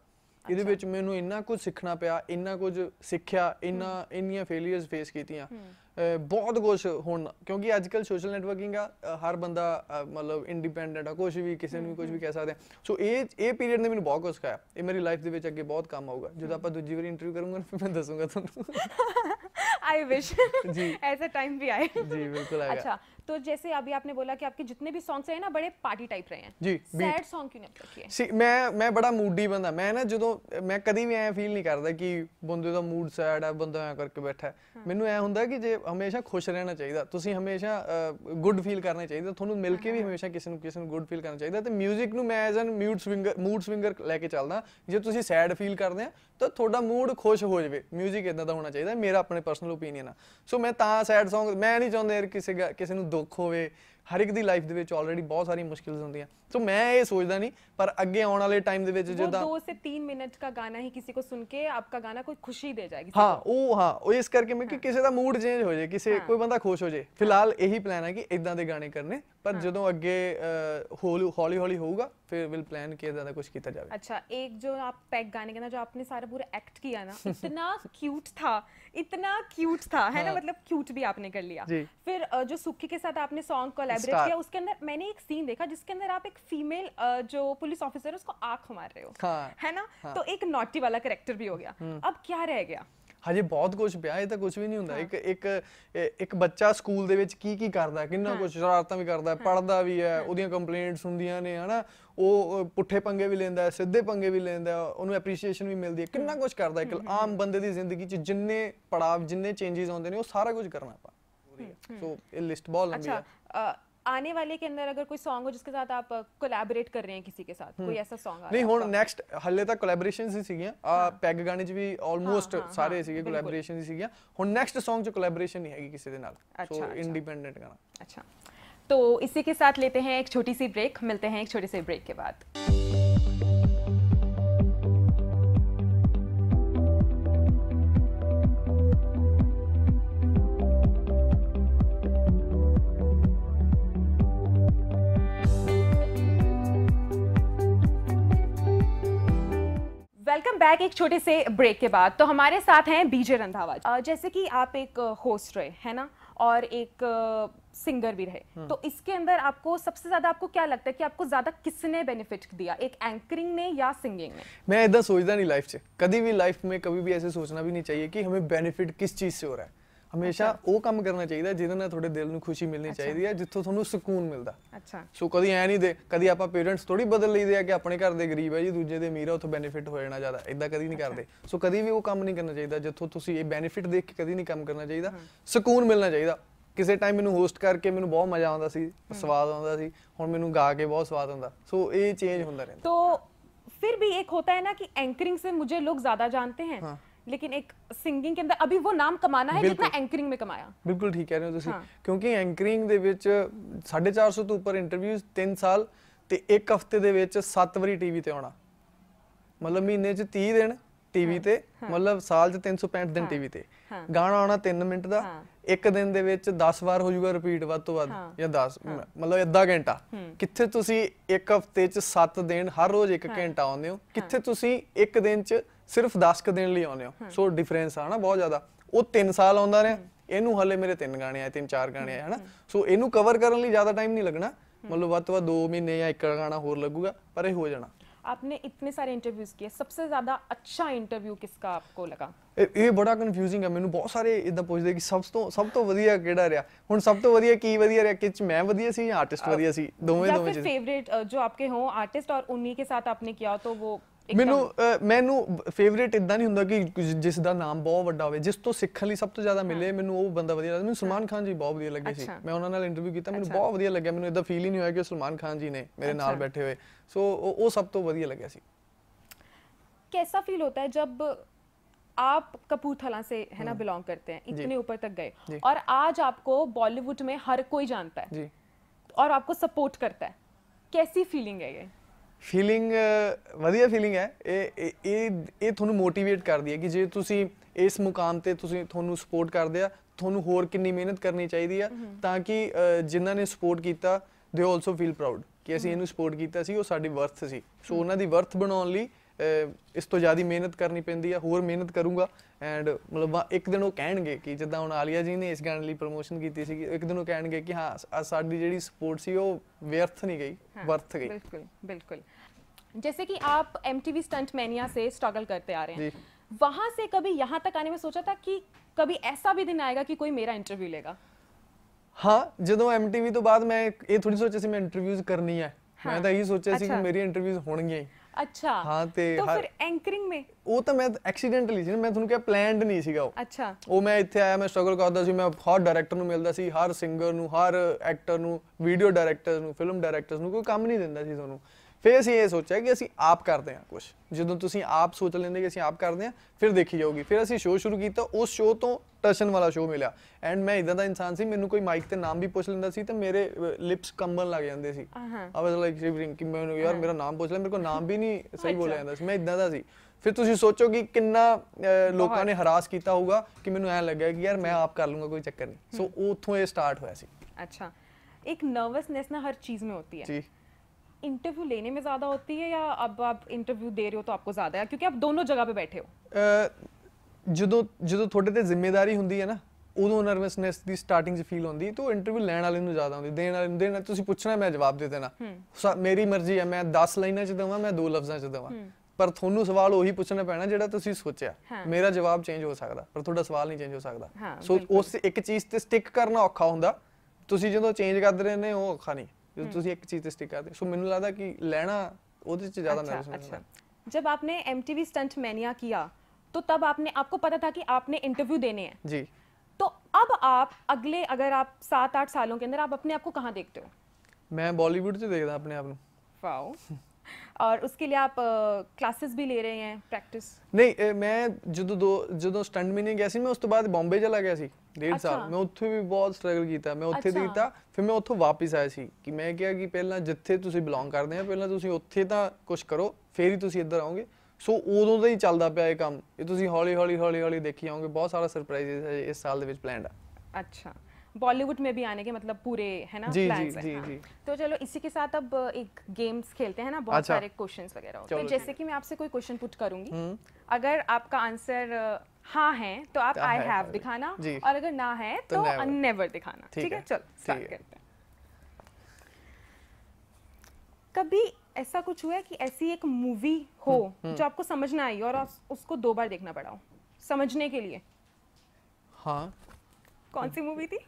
ਇਹਦੇ ਵਿੱਚ ਮੈਨੂੰ ਇੰਨਾ ਕੁਝ ਸਿੱਖਣਾ ਪਿਆ ਇੰਨਾ ਕੁਝ ਸਿੱਖਿਆ ਇੰਨਾ ਇੰਨੀਆਂ ਫੇਲਿਅਰਸ ਫੇਸ ਕੀਤੀਆਂ ਬਹੁਤ ਕੁਝ ਹੁਣ ਕਿਉਂਕਿ ਅੱਜ ਕੱਲ ਸੋਸ਼ਲ ਨੈਟਵਰਕਿੰਗ ਆ ਹਰ ਬੰਦਾ ਮਤਲਬ ਇੰਡੀਪੈਂਡੈਂਟ ਆ ਕੁਝ ਵੀ ਕਿਸੇ ਨੂੰ ਕੁਝ ਵੀ ਕਹਿ ਸਕਦੇ ਸੋ ਇਹ ਇਹ ਪੀਰੀਅਡ ਨੇ ਮੈਨੂੰ ਬਹੁਤ ਕੁਝ ਸਿਖਾਇਆ ਇਹ ਮੇਰੀ ਲਾਈਫ ਦੇ ਵਿੱਚ ਅੱਗੇ ਬਹੁਤ ਕੰਮ ਆਊਗਾ ਜਦੋਂ ਆਪਾਂ ਦੂਜੀ ਵਾਰੀ ਇੰਟਰਵਿਊ ਕਰੂੰਗਾ ਫਿਰ ਮੈਂ ਦੱਸੂਗਾ ਤੁਹਾਨੂੰ ਆਈ ਵਿਸ਼ ਜੀ ਐਸਾ ਟਾਈਮ ਵੀ ਆਏ ਜੀ ਬਿਲਕੁਲ ਆਏਗਾ ਅੱਛਾ तो जैसे अभी आपने बोला कि आपके जितने भी सॉन्ग्स हैं ना बड़े पार्टी टाइप रहे हैं जी सैड सॉन्ग क्यों नहीं किए सी मैं मैं ਬੜਾ ਮੂਡੀ ਬੰਦਾ ਮੈਂ ਨਾ ਜਦੋਂ ਮੈਂ ਕਦੀ ਵੀ ऐ ਫੀਲ ਨਹੀਂ ਕਰਦਾ ਕਿ ਬੰਦੇ ਦਾ ਮੂਡ ਸੈਡ ਹੈ ਬੰਦਾ ਐ ਕਰਕੇ ਬੈਠਾ ਮੈਨੂੰ ਐ ਹੁੰਦਾ ਕਿ ਜੇ ਹਮੇਸ਼ਾ ਖੁਸ਼ ਰਹਿਣਾ ਚਾਹੀਦਾ ਤੁਸੀਂ ਹਮੇਸ਼ਾ ਗੁੱਡ ਫੀਲ ਕਰਨਾ ਚਾਹੀਦਾ ਤੁਹਾਨੂੰ ਮਿਲ ਕੇ ਵੀ ਹਮੇਸ਼ਾ ਕਿਸੇ ਨੂੰ ਕਿਸੇ ਨੂੰ ਗੁੱਡ ਫੀਲ ਕਰਨਾ ਚਾਹੀਦਾ ਤੇ 뮤직 ਨੂੰ ਮੈਂ as an mood swinger mood swinger ਲੈ ਕੇ ਚੱਲਦਾ ਜੇ ਤੁਸੀਂ ਸੈਡ ਫੀਲ ਕਰਦੇ ਆ ਤਾਂ ਤੁਹਾਡਾ ਮੂਡ ਖੁਸ਼ ਹੋ ਜਾਵੇ 뮤직 ਇਦਾਂ ਦਾ ਹੋਣਾ ਚਾਹੀਦਾ ਮੇਰਾ ਆਪਣੇ ਪਰਸਨਲ ਓਪੀਨੀਅਨ ਆ ਸੋ ਮੈਂ ਤਾਂ ਸੈਡ ਸੌਂਗ ਮੈਂ ਨਹੀਂ ਚਾਹੁੰਦਾ ਕਿਸੇ ਕਿਸੇ ਨੂੰ ਦੁੱਖ ਹੋਵੇ ਹਰ ਇੱਕ ਦੀ ਲਾਈਫ ਦੇ ਵਿੱਚ ਆਲਰੇਡੀ ਬਹੁਤ ਸਾਰੀ ਮੁਸ਼ਕਿਲਸ ਹੁੰਦੀਆਂ ਸੋ ਮੈਂ ਇਹ ਸੋਚਦਾ ਨਹੀਂ ਪਰ ਅੱਗੇ ਆਉਣ ਵਾਲੇ ਟਾਈਮ ਦੇ ਵਿੱਚ ਜਿੱਦਾਂ 2 ਸੇ 3 ਮਿੰਟ ਦਾ ਗਾਣਾ ਹੀ ਕਿਸੇ ਕੋ ਸੁਣ ਕੇ ਆਪਕਾ ਗਾਣਾ ਕੋਈ ਖੁਸ਼ੀ ਦੇ ਜਾਏਗੀ ਹਾਂ ਉਹ ਹਾਂ ਉਹ ਇਸ ਕਰਕੇ ਮੈਂ ਕਿ ਕਿਸੇ ਦਾ ਮੂਡ ਚੇਂਜ ਹੋ ਜਾਏ ਕਿਸੇ ਕੋਈ ਬੰਦਾ ਖੁਸ਼ ਹੋ ਜਾਏ ਫਿਲਹਾਲ ਇਹੀ ਪਲਾਨ ਹੈ ਕਿ ਇਦਾਂ ਦੇ ਗਾਣੇ ਕਰਨੇ ਪਰ ਜਦੋਂ ਅੱਗੇ ਹੌਲੀ ਹੌਲੀ ਹੋਊਗਾ फिर विल प्लान किया ज्यादा कुछ किया जाए अच्छा एक जो आप पैक गाने का ना जो आपने सारा पूरा एक्ट किया ना इतना क्यूट था इतना क्यूट था है ना हाँ। मतलब क्यूट भी आपने कर लिया फिर जो सुखी के साथ आपने सॉन्ग कोलैबोरेट किया उसके अंदर मैंने एक सीन देखा जिसके अंदर आप एक फीमेल uh, जो पुलिस ऑफिसर है उसको आंख मार रहे हो हाँ, है ना हाँ. तो एक नॉटी वाला करेक्टर भी हो गया अब क्या ਰਹਿ ਗਿਆ ਹਜੇ ਬਹੁਤ ਕੁਝ ਪਿਆ ਇਹ ਤਾਂ ਕੁਝ ਵੀ ਨਹੀਂ ਹੁੰਦਾ ਇੱਕ ਇੱਕ ਇੱਕ ਬੱਚਾ ਸਕੂਲ ਦੇ ਵਿੱਚ ਕੀ ਕੀ ਕਰਦਾ ਕਿੰਨਾ ਕੁਝ ਸ਼ਰਾਰਤਾਂ ਵੀ ਕਰਦਾ ਪੜਦਾ ਵੀ ਹੈ ਉਹਦੀਆਂ ਕੰਪਲੇਂਟਸ ਹੁੰਦੀਆਂ ਨੇ ਹਨਾ ਉਹ ਪੁੱਠੇ ਪੰਗੇ ਵੀ ਲੈਂਦਾ ਸਿੱਧੇ ਪੰਗੇ ਵੀ ਲੈਂਦਾ ਉਹਨੂੰ ਐਪਰੀਸ਼ੀਏਸ਼ਨ ਵੀ ਮਿਲਦੀ ਹੈ ਕਿੰਨਾ ਕੁਝ ਕਰਦਾ ਇੱਕ ਆਮ ਬੰਦੇ ਦੀ ਜ਼ਿੰਦਗੀ 'ਚ ਜਿੰਨੇ ਪੜਾਵ ਜਿੰਨੇ ਚੇਂਜਸ ਆਉਂਦੇ ਨੇ ਉਹ ਸਾਰਾ ਕੁਝ ਕਰਨਾ ਪਾ ਸੋ ਇਹ ਲਿਸਟ ਬਹੁਤ ਲੰਬੀ ਹੈ ਆਨੇ ਵਾਲੇ ਕੇ ਅੰਦਰ ਅਗਰ ਕੋਈ Song ਹੋ ਜਿਸਕੇ ਸਾਥ ਆਪ ਕੋਲੈਬੋਰੇਟ ਕਰ ਰਹੇ ਹੈ ਕਿਸੇ ਕੇ ਸਾਥ ਕੋਈ ਐਸਾ Song ਆ ਨਹੀਂ ਹੁਣ ਨੈਕਸਟ ਹੱਲੇ ਤੱਕ ਕੋਲੈਬੋਰੇਸ਼ਨਸ ਹੀ ਸੀਗੀਆਂ ਆ ਪੈਗ ਗਾਣੇ 'ਚ ਵੀ ਆਲਮੋਸਟ ਸਾਰੇ ਸੀਗੇ ਕੋਲੈਬੋਰੇਸ਼ਨਸ ਹੀ ਸੀਗੀਆਂ ਹੁਣ ਨੈਕਸਟ Song 'ਚ ਕੋਲੈਬੋਰੇਸ਼ਨ ਨਹੀਂ ਹੈਗੀ ਕਿਸੇ ਦੇ ਨਾਲ ਸੋ ਇੰਡੀਪੈਂਡੈਂਟ ਗਾਣਾ अच्छा तो इसी के साथ लेते हैं एक छोटी सी ब्रेक मिलते हैं एक छोटे से ब्रेक के बाद बैक एक छोटे से ब्रेक के बाद तो हमारे साथ हैं बीजे रंधावा जैसे कि आप एक होस्ट रहे है ना और एक सिंगर भी रहे हम्म। तो इसके अंदर आपको सबसे ज्यादा आपको क्या लगता है कि आपको ज्यादा किसने बेनिफिट दिया एक एंकरिंग ने या सिंगिंग ने मैं इधर सोचता नहीं लाइफ से कभी भी लाइफ में कभी भी ऐसे सोचना भी नहीं चाहिए कि हमें बेनिफिट किस चीज से हो रहा है ਹਮੇਸ਼ਾ ਉਹ ਕੰਮ ਕਰਨਾ ਚਾਹੀਦਾ ਜਿਹਦੇ ਨਾਲ ਤੁਹਾਡੇ ਦਿਲ ਨੂੰ ਖੁਸ਼ੀ ਮਿਲਣੀ ਚਾਹੀਦੀ ਹੈ ਜਿੱਥੋਂ ਤੁਹਾਨੂੰ ਸਕੂਨ ਮਿਲਦਾ ਅੱਛਾ ਸੋ ਕਦੀ ਐ ਨਹੀਂ ਦੇ ਕਦੀ ਆਪਾਂ ਪੇਰੈਂਟਸ ਥੋੜੀ ਬਦਲ ਲਈਦੇ ਆ ਕਿ ਆਪਣੇ ਘਰ ਦੇ ਗਰੀਬ ਹੈ ਜੀ ਦੂਜੇ ਦੇ ਅਮੀਰ ਆ ਉੱਥੋਂ ਬੈਨੀਫਿਟ ਹੋ ਜਾਣਾ ਜ਼ਿਆਦਾ ਇਦਾਂ ਕਦੀ ਨਹੀਂ ਕਰਦੇ ਸੋ ਕਦੀ ਵੀ ਉਹ ਕੰਮ ਨਹੀਂ ਕਰਨਾ ਚਾਹੀਦਾ ਜਿੱਥੋਂ ਤੁਸੀਂ ਇਹ ਬੈਨੀਫਿਟ ਦੇਖ ਕੇ ਕਦੀ ਨਹੀਂ ਕੰਮ ਕਰਨਾ ਚਾਹੀਦਾ ਸਕੂਨ ਮਿਲਣਾ ਚਾਹੀਦਾ ਕਿਸੇ ਟਾਈਮ ਮੈਨੂੰ ਹੋਸਟ ਕਰਕੇ ਮੈਨੂੰ ਬਹੁਤ ਮਜ਼ਾ ਆਉਂਦਾ ਸੀ ਸਵਾਦ ਆਉਂਦਾ ਸੀ ਹੁਣ ਮੈਨੂੰ ਗਾ ਕੇ ਬਹੁਤ ਸਵਾਦ ਆਉਂਦਾ ਸੋ ਇਹ ਚੇਂਜ ਹੁੰਦਾ ਰਹਿੰਦਾ ਤੋਂ ਫਿਰ ਵੀ ਇੱਕ ਹੁੰਦਾ ਹੈ ਨਾ ਕਿ ਐਂਕਰਿੰਗ ਸੇ ਮੁਝੇ ਲੋਕ ਜ਼ਿਆਦਾ ਜਾਣਤੇ ਹਨ लेकिन एक सिंगिंग के अंदर अभी वो नाम कमाना है जितना एंकरिंग में कमाया ਬਿਲਕੁਲ ਠੀਕ ਕਹਿ ਰਹੇ ਹੋ ਤੁਸੀਂ ਕਿਉਂਕਿ ਐਂਕਰਿੰਗ ਦੇ ਵਿੱਚ 450 ਤੋਂ ਉੱਪਰ ਇੰਟਰਵਿਊਸ 3 ਸਾਲ ਤੇ ਇੱਕ ਹਫਤੇ ਦੇ ਵਿੱਚ 7 ਵਾਰੀ ਟੀਵੀ ਤੇ ਆਉਣਾ ਮਤਲਬ ਮਹੀਨੇ 'ਚ 30 ਦਿਨ ਟੀਵੀ ਤੇ ਮਤਲਬ ਸਾਲ 'ਚ 365 ਦਿਨ ਟੀਵੀ ਤੇ ਗਾਣਾ ਆਉਣਾ 3 ਮਿੰਟ ਦਾ ਇੱਕ ਦਿਨ ਦੇ ਵਿੱਚ 10 ਵਾਰ ਹੋ ਜਾਊਗਾ ਰਿਪੀਟ ਵੱਧ ਤੋਂ ਵੱਧ ਜਾਂ 10 ਮਤਲਬ ਅੱਧਾ ਘੰਟਾ ਕਿੱਥੇ ਤੁਸੀਂ ਇੱਕ ਹਫਤੇ 'ਚ 7 ਦਿਨ ਹਰ ਰੋਜ਼ 1 ਘੰਟਾ ਆਉਂਦੇ ਹੋ ਕਿੱਥੇ ਤੁਸੀਂ ਇੱਕ ਦਿਨ 'ਚ ਸਿਰਫ 10 ਕ ਦਿਨ ਲਈ ਆਉਨੇ ਹੋ ਸੋ ਡਿਫਰੈਂਸ ਆ ਨਾ ਬਹੁਤ ਜ਼ਿਆਦਾ ਉਹ 3 ਸਾਲ ਆਉਂਦਾ ਰਿਹਾ ਇਹਨੂੰ ਹਲੇ ਮੇਰੇ 3 ਗਾਣੇ ਆਏ 3-4 ਗਾਣੇ ਆਏ ਹਨਾ ਸੋ ਇਹਨੂੰ ਕਵਰ ਕਰਨ ਲਈ ਜ਼ਿਆਦਾ ਟਾਈਮ ਨਹੀਂ ਲੱਗਣਾ ਮਤਲਬ ਵੱਧ ਤੋਂ ਵੱਧ 2 ਮਹੀਨੇ ਜਾਂ ਇੱਕ ਗਾਣਾ ਹੋਰ ਲੱਗੂਗਾ ਪਰ ਇਹ ਹੋ ਜਾਣਾ ਆਪਨੇ ਇਤਨੇ ਸਾਰੇ सारे इंटरव्यूज ਸਭ ਤੋਂ ज्यादा अच्छा इंटरव्यू किसका ਆਪਕੋ ਲਗਾ ਇਹ ਬੜਾ ਕਨਫਿਊਜ਼ਿੰਗ ਹੈ ਮੈਨੂੰ ਬਹੁਤ ਸਾਰੇ ਇਦਾਂ ਪੁੱਛਦੇ ਕਿ ਸਭ ਤੋਂ ਸਭ ਤੋਂ ਵਧੀਆ ਕਿਹੜਾ ਰਿਹਾ ਹੁਣ ਸਭ ਤੋਂ ਵਧੀਆ ਕੀ ਵਧੀਆ ਰਿਹਾ ਕਿ ਮੈਂ ਵਧੀਆ ਸੀ ਜਾਂ ਆਰਟਿਸਟ ਵਧੀਆ ਸੀ ਦੋਵੇਂ ਦੋਵੇਂ ਜੀ ਜਾਂ ਫੇਵਰਿਟ ਜੋ ਆਪਕੇ ਹੋ ਆਰਟਿਸਟ ਔਰ ਉਨ੍ਹੀਂ ਕੇ ਸਾਥ ਆਪਨੇ ਕੀਤਾ ਤੋ ਉਹ ਮੈਨੂੰ ਮੈਨੂੰ ਫੇਵਰਿਟ ਇਦਾਂ ਨਹੀਂ ਹੁੰਦਾ ਕਿ ਜਿਸ ਦਾ ਨਾਮ ਬਹੁਤ ਵੱਡਾ ਹੋਵੇ ਜਿਸ ਤੋਂ ਸਿੱਖਣ ਲਈ ਸਭ ਤੋਂ ਜ਼ਿਆਦਾ ਮਿਲੇ ਮੈਨੂੰ ਉਹ ਬੰਦਾ ਵਧੀਆ ਲੱਗਦਾ ਮੈਨੂੰ ਸਲਮਾਨ ਖਾਨ ਜੀ ਬਹੁਤ ਵਧੀਆ ਲੱਗੇ ਸੀ ਮੈਂ ਉਹਨਾਂ ਨਾਲ ਇੰਟਰਵਿਊ ਕੀਤਾ ਮੈਨੂੰ ਬਹੁਤ ਵਧੀਆ ਲੱਗਿਆ ਮੈਨੂੰ ਇਦਾਂ ਫੀਲ ਹੀ ਨਹੀਂ ਹੋਇਆ ਕਿ ਸਲਮਾਨ ਖਾਨ ਜੀ ਨੇ ਮੇਰੇ ਨਾਲ ਬੈਠੇ ਹੋਏ ਸੋ ਉਹ ਸਭ ਤੋਂ ਵਧੀਆ ਲੱਗਿਆ ਸੀ ਫੀਲ ਹੁੰਦਾ ਹੈ ਜਦ ਆਪ ਕਪੂਰਥਲਾ ਸੇ ਹੈ ਨਾ ਬਿਲੋਂਗ ਕਰਤੇ ਹੈ ਇਤਨੇ ਉੱਪਰ ਤੱਕ ਗਏ ਔਰ ਅੱਜ ਆਪਕੋ ਬਾਲੀਵੁੱਡ ਮੇ ਹਰ ਕੋਈ कोई ਹੈ ਜੀ ਔਰ ਆਪਕੋ ਸਪੋਰਟ ਕਰਤਾ ਹੈ ਕੈਸੀ ਫੀਲਿੰਗ ਹੈ ਇਹ ਫੀਲਿੰਗ ਵਧੀਆ ਫੀਲਿੰਗ ਹੈ ਇਹ ਇਹ ਇਹ ਤੁਹਾਨੂੰ ਮੋਟੀਵੇਟ ਕਰਦੀ ਹੈ ਕਿ ਜੇ ਤੁਸੀਂ ਇਸ ਮੁਕਾਮ ਤੇ ਤੁਸੀਂ ਤੁਹਾਨੂੰ ਸਪੋਰਟ ਕਰਦੇ ਆ ਤੁਹਾਨੂੰ ਹੋਰ ਕਿੰਨੀ ਮਿਹਨਤ ਕਰਨੀ ਚਾਹੀਦੀ ਆ ਤਾਂ ਕਿ ਜਿਨ੍ਹਾਂ ਨੇ ਸਪੋਰਟ ਕੀਤਾ ਦੇ ਆਲਸੋ ਫੀਲ ਪ੍ਰਾਊਡ ਕਿ ਅਸੀਂ ਇਹਨੂੰ ਸਪੋਰਟ ਕੀਤਾ ਸੀ ਉਹ ਸਾਡੀ ਵਰਥ ਸੀ ਸੋ ਉਹਨਾਂ ਦੀ ਵਰਥ ਬਣਾਉਣ ਲਈ ਇਸ ਤੋਂ ਜ਼ਿਆਦਾ ਮਿਹਨਤ ਕਰਨੀ ਪੈਂਦੀ ਆ ਹੋਰ ਮਿਹਨਤ ਕਰੂੰਗਾ ਐਂਡ ਮਤਲਬ ਇੱਕ ਦਿਨ ਉਹ ਕਹਿਣਗੇ ਕਿ ਜਿੱਦਾਂ ਹੁਣ ਆਲੀਆ ਜੀ ਨੇ ਇਸ ਗਾਣੇ ਲਈ ਪ੍ਰੋਮੋਸ਼ਨ ਕੀਤੀ ਸੀ ਇੱਕ ਦਿਨ ਉਹ ਕਹਿਣਗੇ ਕਿ ਹਾਂ ਸਾਡੀ ਜਿਹੜੀ ਸਪੋਰਟ ਸੀ ਉਹ ਵਿਅਰਥ ਨਹੀਂ ਗਈ ਵਰਥ ਗਈ ਬਿਲਕੁਲ ਬਿਲਕੁਲ जैसे कि आप एम टी स्टंट मैनिया से स्ट्रगल करते आ रहे हैं वहाँ से कभी यहाँ तक आने में सोचा था कि कभी ऐसा भी दिन आएगा कि कोई मेरा इंटरव्यू लेगा हाँ ਜਦੋਂ ਐਮਟੀਵੀ ਤੋਂ ਬਾਅਦ ਮੈਂ ਇਹ ਥੋੜੀ ਸੋਚਿਆ ਸੀ ਮੈਂ ਇੰਟਰਵਿਊਜ਼ ਕਰਨੀ ਹੈ ਮੈਂ ਤਾਂ ਇਹੀ ਸੋਚਿਆ ਸੀ ਕਿ ਮੇਰੀ ਇੰਟਰਵਿਊਜ਼ ਹੋਣਗੀਆਂ ਹੀ ਅੱਛਾ ਹਾਂ ਤੇ ਤਾਂ ਫਿਰ ਐਂਕਰਿੰਗ ਮੇ ਉਹ ਤਾਂ ਮੈਂ ਐਕਸੀਡੈਂਟਲੀ ਸੀ ਮੈਂ ਤੁਹਾਨੂੰ ਕਿਹਾ ਪਲਾਨਡ ਨਹੀਂ ਸੀਗਾ ਉਹ ਅੱਛਾ ਉਹ ਮੈਂ ਇੱਥੇ ਆਇਆ ਮੈਂ ਸਟਰਗਲ ਕਰਦਾ ਸੀ ਮੈਂ ਹਰ ਡਾਇਰੈਕਟਰ ਨੂੰ ਮਿਲਦਾ ਸੀ ਹਰ ਸਿੰਗਰ ਨੂੰ ਹਰ ਐਕਟਰ ਨੂੰ ਵੀਡੀਓ ਡਾਇਰੈਕਟਰਸ ਨੂੰ ਫਿਲਮ ਡਾਇਰੈਕਟਰਸ ਨੂੰ ਕੋਈ ਕੰਮ ਨਹੀਂ ਦਿੰਦਾ ਸੀ ਤੁਹਾਨੂੰ ਫਿਰ ਅਸੀਂ ਇਹ ਸੋਚਿਆ ਕਿ ਅਸੀਂ ਆਪ ਕਰਦੇ ਹਾਂ ਕੁਝ ਜਦੋਂ ਤੁਸੀਂ ਆਪ ਸੋਚ ਲੈਂਦੇ ਕਿ ਅਸੀਂ ਆਪ ਕਰਦੇ ਹਾਂ ਫਿਰ ਦੇਖੀ ਜਾਊਗੀ ਫਿਰ ਅਸੀਂ ਸ਼ੋਅ ਸ਼ੁਰੂ ਕੀਤਾ ਉਸ ਸ਼ੋਅ ਤੋਂ ਟਸ਼ਨ ਵਾਲਾ ਸ਼ੋਅ ਮਿਲਿਆ ਐਂਡ ਮੈਂ ਇਦਾਂ ਦਾ ਇਨਸਾਨ ਸੀ ਮੈਨੂੰ ਕੋਈ ਮਾਈਕ ਤੇ ਨਾਮ ਵੀ ਪੁੱਛ ਲੈਂਦਾ ਸੀ ਤੇ ਮੇਰੇ ਲਿਪਸ ਕੰਬਣ ਲੱਗ ਜਾਂਦੇ ਸੀ ਆ ਵਾਸ ਲਾਈਕ ਸ਼ਿਵਰਿੰਗ ਕਿ ਮੈਨੂੰ ਯਾਰ ਮੇਰਾ ਨਾਮ ਪੁੱਛ ਲੈ ਮੇਰੇ ਕੋ ਨਾਮ ਵੀ ਨਹੀਂ ਸਹੀ ਬੋਲਿਆ ਜਾਂਦਾ ਸੀ ਮੈਂ ਇਦਾਂ ਦਾ ਸੀ ਫਿਰ ਤੁਸੀਂ ਸੋਚੋ ਕਿ ਕਿੰਨਾ ਲੋਕਾਂ ਨੇ ਹਰਾਸ ਕੀਤਾ ਹੋਊਗਾ ਕਿ ਮੈਨੂੰ ਐ ਲੱਗਿਆ ਕਿ ਯਾਰ ਮੈਂ ਆਪ ਕਰ ਲੂੰਗਾ ਕੋਈ ਚੱਕਰ ਨਹੀਂ ਸੋ ਉਥੋਂ ਇਹ ਸਟਾਰਟ ਹੋਇਆ ਸੀ ਅੱਛਾ ਇੱਕ ਨਰਵਸਨੈਸ ਨਾ ਹਰ ਚੀਜ਼ ਮੇ ਹੁੰਦੀ ਹੈ ਜੀ इंटरव्यू लेने में ज़्यादा होती है या अब आप इंटरव्यू दे रहे हो तो आपको ज़्यादा है ਕਿਉਂਕਿ ਆਪ ਦੋਨੋਂ ਜਗ੍ਹਾ 'ਤੇ ਬੈਠੇ ਹੋ ਜਦੋਂ ਜਦੋਂ ਤੁਹਾਡੇ ਤੇ ਜ਼ਿੰਮੇਵਾਰੀ ਹੁੰਦੀ ਹੈ ਨਾ ਉਦੋਂ ਨਰਵਸਨੈਸ ਦੀ ਸਟਾਰਟਿੰਗ 'ਚ ਫੀਲ ਹੁੰਦੀ ਤੋ ਇੰਟਰਵਿਊ ਲੈਣ ਵਾਲੇ ਨੂੰ ਜ਼ਿਆਦਾ ਹੁੰਦੀ ਦੇਣ ਵਾਲੇ ਨੂੰ ਦੇਣਾ ਤੁਸੀਂ ਪੁੱਛਣਾ ਮੈਂ ਜਵਾਬ ਦੇ ਦੇਣਾ ਮੇਰੀ ਮਰਜ਼ੀ ਹੈ ਮੈਂ 10 ਲਾਈਨਾਂ 'ਚ ਦਵਾਂ ਮੈਂ ਦੋ ਲਫ਼ਜ਼ਾਂ 'ਚ ਦਵਾਂ ਪਰ ਤੁਹਾਨੂੰ ਸਵਾਲ ਉਹੀ ਪੁੱਛਣਾ ਪੈਣਾ ਜਿਹੜਾ ਤੁਸੀਂ ਸੋਚਿਆ ਮੇਰਾ ਜਵਾਬ ਚੇਂਜ ਹੋ ਸਕਦਾ ਪਰ ਤੁਹਾਡਾ ਸਵਾਲ ਨਹੀਂ ਚੇਂਜ ਹੋ ਸਕਦਾ ਸੋ ਉਸ ਇੱਕ ਚੀਜ਼ ਤੇ ਸਟਿਕ ਕਰਨਾ ਔਖਾ ਹੁੰਦਾ ਤੁਸੀਂ ਜਦੋਂ ਚੇਂਜ ਕਰਦੇ ਰਹਿੰਦੇ ਹੋ ਔਖਾ ਨਹੀਂ ਜਦੋਂ ਤੁਸੀਂ ਇੱਕ ਚੀਜ਼ ਤੇ ਸਟਿਕ ਕਰਦੇ ਸੋ ਮੈਨੂੰ ਲੱਗਦਾ ਕਿ ਲੈਣਾ ਉਹਦੇ ਚ ਜ਼ਿਆਦਾ ਨਰਵਸ ਹਾਂ जब आपने एमटीवी स्टंट मैनिया किया तो तब आपने आपको पता था कि आपने इंटरव्यू देने हैं जी तो अब आप अगले अगर आप सात आठ सालों के अंदर आप अपने आप को कहाँ देखते हो मैं बॉलीवुड से देखता अपने आप वाओ ਔਰ ਉਸਕੇ ਲਈ ਆਪ ਕਲਾਸਿਸ ਵੀ ਲੈ ਰਹੇ ਹੈ ਪ੍ਰੈਕਟਿਸ ਨਹੀਂ ਮੈਂ ਜਦੋਂ ਦੋ ਜਦੋਂ ਸਟੰਟ ਮੀਨਿੰਗ ਗਿਆ ਸੀ ਮੈਂ ਉਸ ਤੋਂ ਬਾਅਦ ਬੰਬੇ ਚਲਾ ਗਿਆ ਸੀ ਡੇਢ ਸਾਲ ਮੈਂ ਉੱਥੇ ਵੀ ਬਹੁਤ ਸਟਰਗਲ ਕੀਤਾ ਮੈਂ ਉੱਥੇ ਕੀਤਾ ਫਿਰ ਮੈਂ ਉੱਥੋਂ ਵਾਪਸ ਆਇਆ ਸੀ ਕਿ ਮੈਂ ਕਿਹਾ ਕਿ ਪਹਿਲਾਂ ਜਿੱਥੇ ਤੁਸੀਂ ਬਿਲੋਂਗ ਕਰਦੇ ਆ ਪਹਿਲਾਂ ਤੁਸੀਂ ਉੱਥੇ ਤਾਂ ਕੁਝ ਕਰੋ ਫੇਰ ਹੀ ਤੁਸੀਂ ਇੱਧਰ ਆਓਗੇ ਸੋ ਉਦੋਂ ਦਾ ਹੀ ਚੱਲਦਾ ਪਿਆ ਇਹ ਕੰਮ ਇਹ ਤੁਸੀਂ ਹੌਲੀ ਹੌਲੀ ਹੌਲੀ ਹੌਲੀ ਦੇਖੀ ਆਓਗੇ ਬਹੁਤ ਸਾਰਾ ਸਰਪ੍ਰਾਈਜ਼ ਇਸ ਸਾਲ ਦੇ ਵਿੱਚ ਪਲਾਨਡ ਆ ਅੱਛਾ बॉलीवुड में भी आने के मतलब पूरे है ना जी, जी, जी, हाँ। जी. तो चलो इसी के साथ अब एक गेम्स खेलते हैं ना बहुत अच्छा। सारे क्वेश्चन वगैरह तो जैसे कि मैं आपसे कोई क्वेश्चन पुट करूंगी हम्म। अगर आपका आंसर हाँ है तो आप आई हाँ हैव दिखाना और अगर ना है तो नेवर तो दिखाना ठीक है चलो स्टार्ट करते कभी ऐसा कुछ हुआ है कि ऐसी एक मूवी हो हम्म, हम्म। जो आपको समझना आई और उसको दो बार देखना पड़ा हो समझने के लिए हाँ कौन सी मूवी थी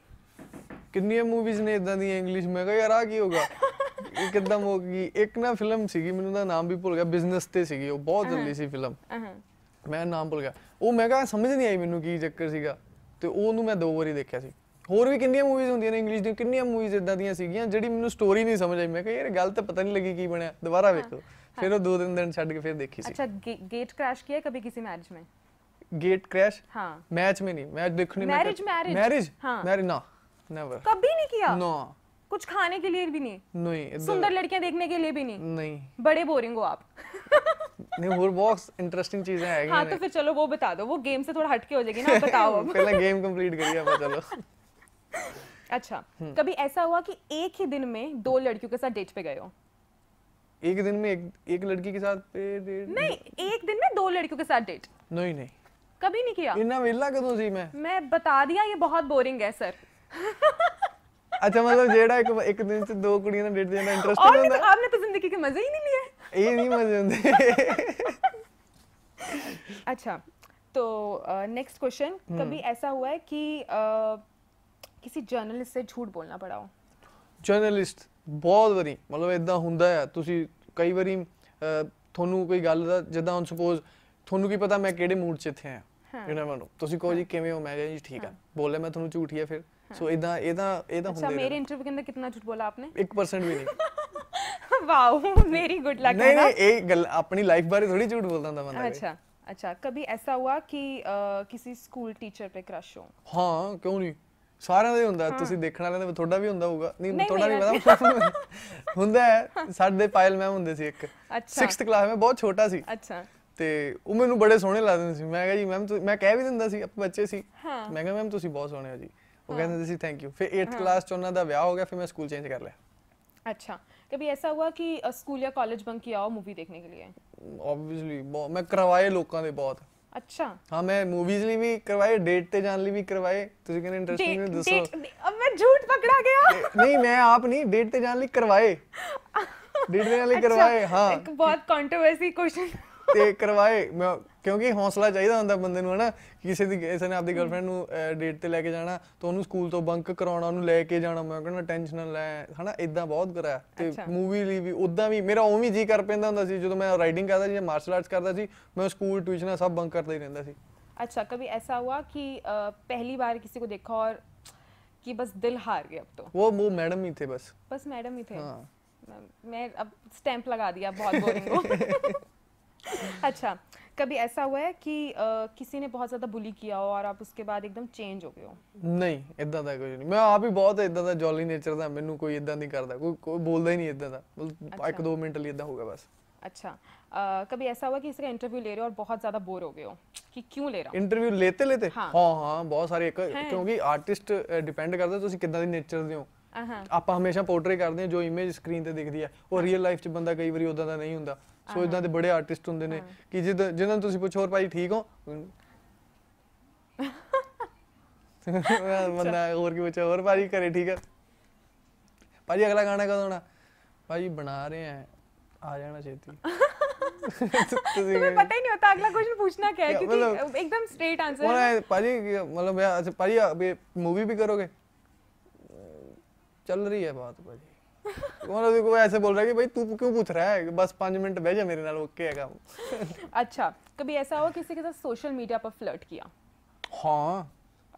ਕਿੰਨੀਆਂ ਮੂਵੀਜ਼ ਨੇ ਇਦਾਂ ਦੀਆਂ ਇੰਗਲਿਸ਼ ਮੈਂ ਕਿਹਾ ਯਾਰ ਆ ਕੀ ਹੋਗਾ ਇਹ ਕਿਦਾਂ ਹੋ ਗਈ ਇੱਕ ਨਾ ਫਿਲਮ ਸੀਗੀ ਮੈਨੂੰ ਦਾ ਨਾਮ ਵੀ ਭੁੱਲ ਗਿਆ ਬਿਜ਼ਨਸ ਤੇ ਸੀਗੀ ਉਹ ਬਹੁਤ ਜਲਦੀ ਸੀ ਫਿਲਮ ਮੈਂ ਨਾਮ ਭੁੱਲ ਗਿਆ ਉਹ ਮੈਂ ਕਿਹਾ ਸਮਝ ਨਹੀਂ ਆਈ ਮੈਨੂੰ ਕੀ ਚੱਕਰ ਸੀਗਾ ਤੇ ਉਹਨੂੰ ਮੈਂ ਦੋ ਵਾਰੀ ਦੇਖਿਆ ਸੀ ਹੋਰ ਵੀ ਕਿੰਨੀਆਂ ਮੂਵੀਜ਼ ਹੁੰਦੀਆਂ ਨੇ ਇੰਗਲਿਸ਼ ਦੀਆਂ ਕਿੰਨੀਆਂ ਮੂਵੀਜ਼ ਇਦਾਂ ਦੀਆਂ ਸੀਗੀਆਂ ਜਿਹੜੀ ਮੈਨੂੰ ਸਟੋਰੀ ਨਹੀਂ ਸਮਝ ਆਈ ਮੈਂ ਕਿਹਾ ਯਾਰ ਗੱਲ ਤਾਂ ਪਤਾ ਨਹੀਂ ਲੱਗੀ ਕੀ ਬਣਿਆ ਦੁਬਾਰਾ ਵੇਖੋ ਫਿਰ ਉਹ ਦੋ ਦਿਨ ਦਿਨ ਛੱਡ ਕੇ ਫਿਰ ਦੇਖੀ ਸੀ ਅੱਛਾ ਗੇਟ ਕ੍ਰੈਸ਼ ਕੀਤਾ ਕਦੇ ਕਿਸੇ ਮੈਰਿਜ ਮੈਂ ਗੇਟ क्रैश हाँ मैच में नहीं मैच देखने ਮੈਰਿਜ ਮੈਰਿਜ ਹਾਂ मैरिज ਨਾ नेवर कभी नहीं किया नो no. कुछ खाने के लिए भी नहीं नहीं सुंदर लड़कियां देखने के लिए भी नहीं नहीं बड़े बोरिंग हो आप नहीं वो बहुत इंटरेस्टिंग चीजें हैं हाँ तो फिर चलो वो बता दो वो गेम से थोड़ा हटके हो जाएगी ना बताओ अब पहले गेम कंप्लीट करिए अब चलो अच्छा हम्म। कभी ऐसा हुआ कि एक ही दिन में दो लड़कियों के साथ डेट पे गए हो एक दिन में एक, एक लड़की के साथ पे डेट नहीं एक दिन में दो लड़कियों के साथ डेट नहीं नहीं कभी नहीं किया इन्ना मिलना कदों जी मैं मैं बता दिया ये बहुत बोरिंग है सर अच्छा मतलब जेड़ा एक एक दिन से दो कुड़ियां ना डेट देना इंटरेस्टेड होता है ਆਪਨੇ ਤਾਂ ਜ਼ਿੰਦਗੀ ਕੇ ਮਜ਼ੇ ਹੀ ਨਹੀਂ लिए ਇਹ ਨਹੀਂ ਮਜ਼ੇ ਹੁੰਦੇ ਅੱਛਾ तो ਨੈਕਸਟ ਕੁਐਸਚਨ ਕਦੀ ਐਸਾ ਹੋਇਆ ਹੈ ਕਿ ਕਿਸੇ ਜਰਨਲਿਸਟ ਸੇ ਝੂਠ ਬੋਲਣਾ ਪੜਾ ਹੋ ਜਰਨਲਿਸਟ ਬਹੁਤ ਵਾਰੀ ਮਤਲਬ ਇਦਾਂ ਹੁੰਦਾ ਹੈ ਤੁਸੀਂ ਕਈ ਵਾਰੀ ਤੁਹਾਨੂੰ ਕੋਈ ਗੱਲ ਦਾ ਜਿੱਦਾਂ ਹੁਣ ਸੁਪੋਜ਼ ਤੁਹਾਨੂੰ ਕੀ ਪਤਾ ਮੈਂ ਕਿਹੜੇ ਮੂਡ 'ਚ ਇੱਥੇ ਆ ਹਾਂ ਇਹਨਾਂ ਨੂੰ ਤੁਸੀਂ ਕਹੋ ਜੀ ਕਿਵੇਂ ਹੋ ਮੈਂ ਕਹਿੰਦਾ ਜੀ ਠੀਕ ਆ ਬੋਲੇ ਮੈਂ ਤੁਹਾਨੂੰ ਝੂਠੀ ਆ ਫਿਰ ਸੋ ਇਦਾਂ ਇਹਦਾ ਇਹਦਾ ਹੁੰਦਾ ਅੱਛਾ ਮੇਰੇ ਇੰਟਰਵਿਊ ਦੇ ਕਿੰਨਾ ਝੂਠ ਬੋਲਾ ਆਪਨੇ 1% ਵੀ ਨਹੀਂ ਵਾਓ ਮੇਰੀ ਗੁੱਡ ਲੱਕ ਹੈ ਨਾ ਨਹੀਂ ਇਹ ਗੱਲ ਆਪਣੀ ਲਾਈਫ ਬਾਰੇ ਥੋੜੀ ਝੂਠ ਬੋਲਦਾ ਹੁੰਦਾ ਬੰਦਾ ਅੱਛਾ ਅੱਛਾ कभी ਐਸਾ ਹੁਆ ਕਿ ਕਿਸੇ ਸਕੂਲ ਟੀਚਰ ਤੇ ਕ੍ਰਸ਼ ਹੋ ਹਾਂ ਕਿਉਂ ਨਹੀਂ ਸਾਰਿਆਂ ਦਾ ਹੁੰਦਾ ਤੁਸੀਂ ਦੇਖਣ ਵਾਲਿਆਂ ਦਾ ਤੁਹਾਡਾ ਵੀ ਹੁੰਦਾ ਹੋਊਗਾ ਨਹੀਂ ਤੁਹਾਡਾ ਨਹੀਂ ਪਤਾ ਹੁੰਦਾ ਹੈ ਸਾਡੇ ਪਾਇਲ ਮੈਮ ਹੁੰਦੇ ਸੀ ਇੱਕ 6th ਕਲਾਸ ਮੈਂ ਬਹੁਤ ਛੋਟਾ ਸੀ ਅੱਛਾ ਤੇ ਉਹ ਮੈਨੂੰ ਬੜੇ ਸੋਹਣੇ ਲੱਗਦੇ ਸੀ ਮੈਂ ਕਿਹਾ ਜੀ ਮੈਮ ਮੈਂ ਕਹਿ ਵੀ ਦਿੰਦਾ ਸੀ ਆਪਾਂ ਬੱਚੇ ਸੀ ਮੈਂ ਕਿਹਾ ਮੈਮ ਤੁਸੀਂ ਬਹੁਤ ਸੋਹਣੇ ਹੋ ਜੀ वो कहते थे थैंक यू फिर एट्थ क्लास च उन्होंने ਵਿਆਹ ਹੋ ਗਿਆ ਫਿਰ ਮੈਂ ਸਕੂਲ ਚੇਂਜ ਕਰ ਲਿਆ अच्छा कभी ऐसा हुआ कि स्कूल या कॉलेज बंक किया हो मूवी देखने के लिए ऑब्वियसली मैं करवाए ਲੋਕਾਂ ਦੇ ਬਹੁਤ ਅੱਛਾ ਹਾਂ ਮੈਂ ਮੂਵੀਜ਼ ਲਈ ਵੀ ਕਰਵਾਏ ਡੇਟ ਤੇ ਜਾਣ ਲਈ ਵੀ ਕਰਵਾਏ ਤੁਸੀਂ ਕਹਿੰਦੇ ਇੰਟਰਸਟਿੰਗ ਨਹੀਂ ਦੱਸੋ ਅਬ ਮੈਂ ਝੂਠ ਪਕੜਾ ਗਿਆ ਨਹੀਂ ਮੈਂ ਆਪ ਨਹੀਂ ਡੇਟ ਤੇ ਜਾਣ ਲਈ ਕਰਵਾਏ ਡੇਟ ਤੇ ਜਾਣ ਲਈ ਕਰਵਾਏ ਹਾਂ ਇੱਕ ਬਹੁਤ ਕੰਟਰੋਵਰਸੀ ਕੁਐਸਚਨ ਤੇ ਕਰਵਾਏ ਮੈਂ ਕਿਉਂਕਿ ਹੌਸਲਾ ਚਾਹੀਦਾ ਹੁੰਦਾ ਬੰਦੇ ਨੂੰ ਹਨਾ ਕਿਸੇ ਦੀ ਕਿਸੇ ਨੇ ਆਪਦੀ ਗਰਲਫ੍ਰੈਂਡ ਨੂੰ ਡੇਟ ਤੇ ਲੈ ਕੇ ਜਾਣਾ ਤਾਂ ਉਹਨੂੰ ਸਕੂਲ ਤੋਂ ਬੰਕ ਕਰਾਉਣਾ ਉਹਨੂੰ ਲੈ ਕੇ ਜਾਣਾ ਮੈਂ ਕਹਿੰਦਾ ਟੈਨਸ਼ਨ ਨਾ ਲੈ ਹਨਾ ਇਦਾਂ ਬਹੁਤ ਕਰਾਇਆ ਤੇ ਮੂਵੀ ਲਈ ਵੀ ਉਦਾਂ ਵੀ ਮੇਰਾ ਉਵੇਂ ਜੀ ਕਰ ਪੈਂਦਾ ਹੁੰਦਾ ਸੀ ਜਦੋਂ ਮੈਂ ਰਾਈਡਿੰਗ ਕਰਦਾ ਸੀ ਮਾਰਸ਼ਲ ਆਰਟਸ ਕਰਦਾ ਸੀ ਮੈਂ ਸਕੂਲ ਟਿਊਸ਼ਨ ਸਭ ਬੰਕ ਕਰਦਾ ਹੀ ਰਹਿੰਦਾ ਸੀ ਅੱਛਾ ਕਦੇ ਐਸਾ ਹੋਆ ਕਿ ਪਹਿਲੀ ਵਾਰ ਕਿਸੇ ਕੋ ਦੇਖਾ ਔਰ ਕਿ ਬਸ ਦਿਲ ਹਾਰ ਗਿਆ ਅਬ ਤੋ ਉਹ वो ਮੈਡਮ ਹੀ ਥੇ ਬਸ ਬਸ ਮੈਡਮ ਹੀ ਥੇ ਹਾਂ ਮੈਂ ਅਬ ਸਟੈਂਪ ਲਗਾ ਦਿਆ ਬਹੁਤ ਬੋਰਿੰਗ ਹੋ ਅੱਛਾ कभी ऐसा हुआ है कि आ, किसी ने बहुत ज़्यादा बुली किया हो और आप उसके बाद एकदम ਚੇਂਜ ਹੋ ਗਏ ਹੋ ਨਹੀਂ ਇਦਾਂ ਦਾ ਕੁਝ ਨਹੀਂ ਮੈਂ ਆਪ ਹੀ ਬਹੁਤ ਇਦਾਂ ਦਾ ਜੋਲੀ ਨੇਚਰ ਦਾ ਮੈਨੂੰ ਕੋਈ ਇਦਾਂ ਨਹੀਂ ਕਰਦਾ ਕੋਈ ਕੋਈ ਬੋਲਦਾ ਹੀ ਨਹੀਂ ਇਦਾਂ ਦਾ ਇੱਕ ਦੋ ਮਿੰਟ ਲਈ ਇਦਾਂ ਹੋ ਗਿਆ बस अच्छा आ, कभी ऐसा हुआ कि इसका इंटरव्यू ले रहे हो और बहुत ज्यादा बोर हो गए हो कि क्यों ले रहा हूं इंटरव्यू लेते लेते हां हां बहुत सारे एक क्योंकि आर्टिस्ट डिपेंड ਡਿਪੈਂਡ ਕਰਦਾ ਤੁਸੀਂ ਕਿੱਦਾਂ ਦੀ ਨੇਚਰ ਦੇ ਹੋ ਆਪਾਂ ਹਮੇਸ਼ਾ ਪੋਰਟਰੇ ਕਰਦੇ ਆ ਜੋ ਇਮੇਜ ਸਕਰੀਨ ਤੇ ਦਿਖਦੀ ਆ ਉਹ ਰੀਅਲ ਲਾਈਫ 'ਚ ਬੰਦਾ ਕਈ ਵਾਰੀ ਉਦਾਂ ਦਾ ਨਹੀਂ ਹੁੰਦਾ ਸੋ ਇਦਾਂ ਦੇ ਬੜੇ ਆਰਟਿਸਟ ਹੁੰਦੇ ਨੇ ਕਿ ਜਿਹਨਾਂ ਨੂੰ ਤੁਸੀਂ ਪੁੱਛੋ ਹੋਰ ਭਾਈ ਠੀਕ ਹੋ ਬੰਦਾ ਹੋਰ ਕੀ ਪੁੱਛਿਆ ਹੋਰ ਭਾਜੀ ਕਰੇ ਠੀਕ ਹੈ ਭਾਜੀ ਅਗਲਾ ਗਾਣਾ ਕਦੋਂ ਆਣਾ ਭਾਜੀ ਬਣਾ ਰਹੇ ਆ ਆ ਜਾਣਾ ਛੇਤੀ तुम्हें ਪਤਾ ਹੀ ਨਹੀਂ ਹੁੰਦਾ ਅਗਲਾ क्वेश्चन ਪੁੱਛਣਾ क्या ਹੈ ਕਿਉਂਕਿ ਇੱਕਦਮ ਸਟ੍ਰੇਟ ਆਨਸਰ है पाजी मतलब अच्छा पाजी अभी मूवी भी करोगे चल रही है बात ਕੋਣ ਦੇ ਕੋਈ ਐਸੇ ਬੋਲ ਰਿਹਾ ਕਿ ਭਾਈ ਤੂੰ ਕਿਉਂ ਪੁੱਛ ਰਿਹਾ ਹੈ ਬਸ 5 ਮਿੰਟ ਬਹਿ ਜਾ ਮੇਰੇ ਨਾਲ ਓਕੇ ਹੈਗਾ ਅੱਛਾ ਕਦੀ ਐਸਾ ਹੋ ਕਿਸੇ ਕਿਸੇ के साथ सोशल मीडिया पर फ्लर्ट किया हाँ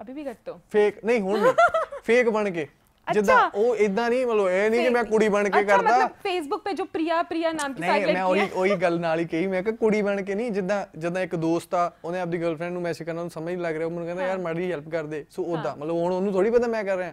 अभी भी करते हो फेक ਨਹੀਂ हूं नहीं फेक ਜਿੱਦਾਂ ਉਹ ਇਦਾਂ ਨਹੀਂ ਮਤਲਬ ਇਹ ਨਹੀਂ ਕਿ ਮੈਂ ਕੁੜੀ ਬਣ ਕੇ ਕਰਦਾ ਮਤਲਬ ਫੇਸਬੁੱਕ ਤੇ ਜੋ ਪ੍ਰਿਆ ਪ੍ਰਿਆ ਨਾਮ ਦੀ ਸਾਈਟ ਨਹੀਂ ਮੈਂ ਉਹੀ ਉਹੀ ਗੱਲ ਨਾਲ ਹੀ ਕਹੀ ਮੈਂ ਕਿ ਕੁੜੀ ਬਣ ਕੇ ਨਹੀਂ ਜਿੱਦਾਂ ਜਿੱਦਾਂ ਇੱਕ ਦੋਸਤ ਆ ਉਹਨੇ ਆਪਣੀ ਗਰਲਫ੍ਰੈਂਡ ਨੂੰ ਮੈਸੇਜ ਕਰਨਾ ਉਹਨੂੰ ਸਮਝ ਨਹੀਂ ਲੱਗ ਰਿਹਾ ਉਹ ਮੈਨੂੰ ਕਹਿੰਦਾ ਯਾਰ ਮਾੜੀ ਹੈਲਪ ਕਰ ਦੇ ਸੋ ਉਦਾਂ ਮਤਲਬ ਹੁਣ ਉਹਨੂੰ ਥੋੜੀ ਪਤਾ ਮੈਂ ਕਰ ਰਿਹਾ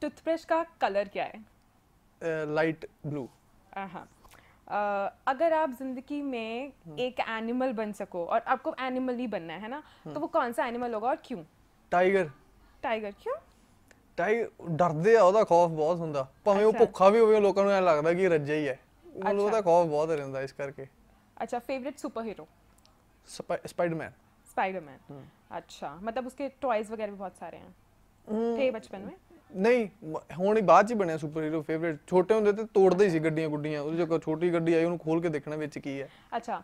टूथब्रश का कलर क्या है लाइट ब्लू हाँ Uh, अगर आप जिंदगी में hmm. एक एनिमल बन सको और आपको एनिमल ही बनना है ना hmm. तो वो कौन सा एनिमल होगा और क्यों ਟਾਈਗਰ टाइगर ਕਿਉਂ ਟਾਈਗਰ ਡਰਦੇ ਆ ਉਹਦਾ ਖੌਫ ਬਹੁਤ ਹੁੰਦਾ ਭਾਵੇਂ ਉਹ ਭੁੱਖਾ ਵੀ ਹੋਵੇ ਲੋਕਾਂ ਨੂੰ ਐ ਲੱਗਦਾ ਕਿ ਰੱਜਾ ਹੀ ਹੈ ਉਹਨੂੰ ਉਹਦਾ खौफ बहुत रहंदा अच्छा। अच्छा। इस करके अच्छा favourite superhero Spiderman Spiderman अच्छा मतलब उसके टॉयज वगैरह भी बहुत सारे हैं हम्म। थे बचपन में ਨਹੀਂ ਹੁਣ ਹੀ ਬਾਅਦ ਚ ਬਣਿਆ ਸੁਪਰ ਹੀਰੋ ਫੇਵਰਿਟ ਛੋਟੇ ਹੁੰਦੇ ਤੇ ਤੋੜਦੇ ਹੀ ਸੀ ਗੱਡੀਆਂ ਗੁੱਡੀਆਂ ਉਹ ਜੋ ਛੋਟੀ ਗੱਡੀ ਆਈ ਉਹਨੂੰ ਖੋਲ ਕੇ ਦੇਖਣਾ ਵਿੱਚ ਕੀ ਹੈ ਅੱਛਾ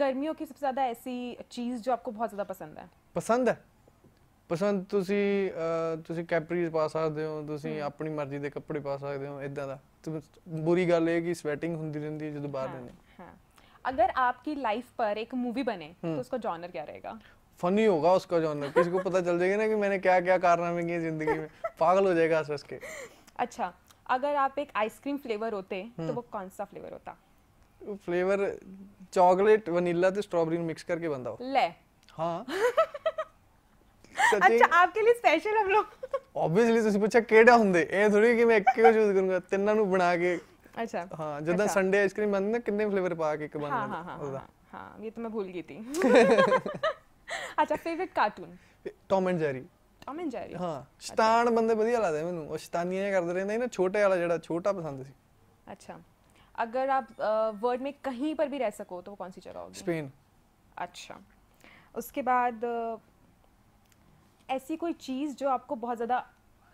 ਗਰਮੀਆਂ ਕੀ ਸਭ ਤੋਂ ਜ਼ਿਆਦਾ ਐਸੀ ਚੀਜ਼ ਜੋ ਆਪਕੋ ਬਹੁਤ ਜ਼ਿਆਦਾ ਪਸੰਦ ਹੈ ਪਸੰਦ ਹੈ ਪਸੰਦ ਤੁਸੀਂ ਤੁਸੀਂ ਕੈਪਰੀਜ਼ ਪਾ ਸਕਦੇ ਹੋ ਤੁਸੀਂ ਆਪਣੀ ਮਰਜ਼ੀ ਦੇ ਕੱਪੜੇ ਪਾ ਸਕਦੇ ਹੋ ਇਦਾਂ ਦਾ ਬੁਰੀ ਗੱਲ ਇਹ ਹੈ ਕਿ ਸਵੈਟਿੰਗ ਹੁੰਦੀ ਰਹਿੰਦੀ ਹੈ ਜਦੋਂ ਬਾਹਰ हाँ, ਰਹਿੰਦੇ ਹਾਂ ਅਗਰ ਆਪਕੀ ਲਾਈਫ ਪਰ ਇੱਕ ਮੂਵੀ ਬਣੇ ਤਾਂ उसका जॉनर ਕੀ ਰਹੇਗਾ फनी होगा उसका जो जॉनर किसी को पता चल जाएगा ना कि मैंने क्या क्या कारनामे किए जिंदगी में पागल हो जाएगा हंस के अच्छा अगर आप एक आइसक्रीम फ्लेवर होते तो हम्म। वो कौन सा फ्लेवर होता फ्लेवर चॉकलेट वनीला तो स्ट्रॉबेरी मिक्स करके बनता हो ले हाँ अच्छा आपके लिए स्पेशल हम लोग ऑब्वियसली ਆਬਵੀਅਸਲੀ पूछा केड़ा ਕਿਹੜਾ ਹੁੰਦੇ थोड़ी कि मैं एक ਇੱਕ चूज करूंगा ਕਰੂੰਗਾ नु बना के अच्छा ਅੱਛਾ हाँ, जदा अच्छा। संडे आइसक्रीम ਬਣਦੀ ਨਾ ਕਿੰਨੇ ਫਲੇਵਰ ਪਾ ਕੇ ਇੱਕ ਬਣਦਾ ਹਾਂ ਹਾਂ ਹਾਂ ਹਾਂ ये तो मैं भूल गई थी ਅੱਛਾ favourite cartoon Tom and Jerry Tom and Jerry ਹਾਂ ਸ਼ੈਤਾਨ ਬੰਦੇ ਵਧੀਆ ਲੱਗਦੇ ਮੈਨੂੰ ਉਹ ਸ਼ੈਤਾਨੀਆਂ ਕਰਦੇ ਰਹਿੰਦੇ ਨਾ ਛੋਟੇ ਵਾਲਾ ਜਿਹੜਾ ਛੋਟਾ ਪਸੰਦ ਸੀ अच्छा अगर आप वर्ल्ड में कहीं पर भी रह सको तो वो कौन सी जगह होगी स्पेन अच्छा उसके बाद ऐसी कोई चीज़ जो आपको बहुत ज़्यादा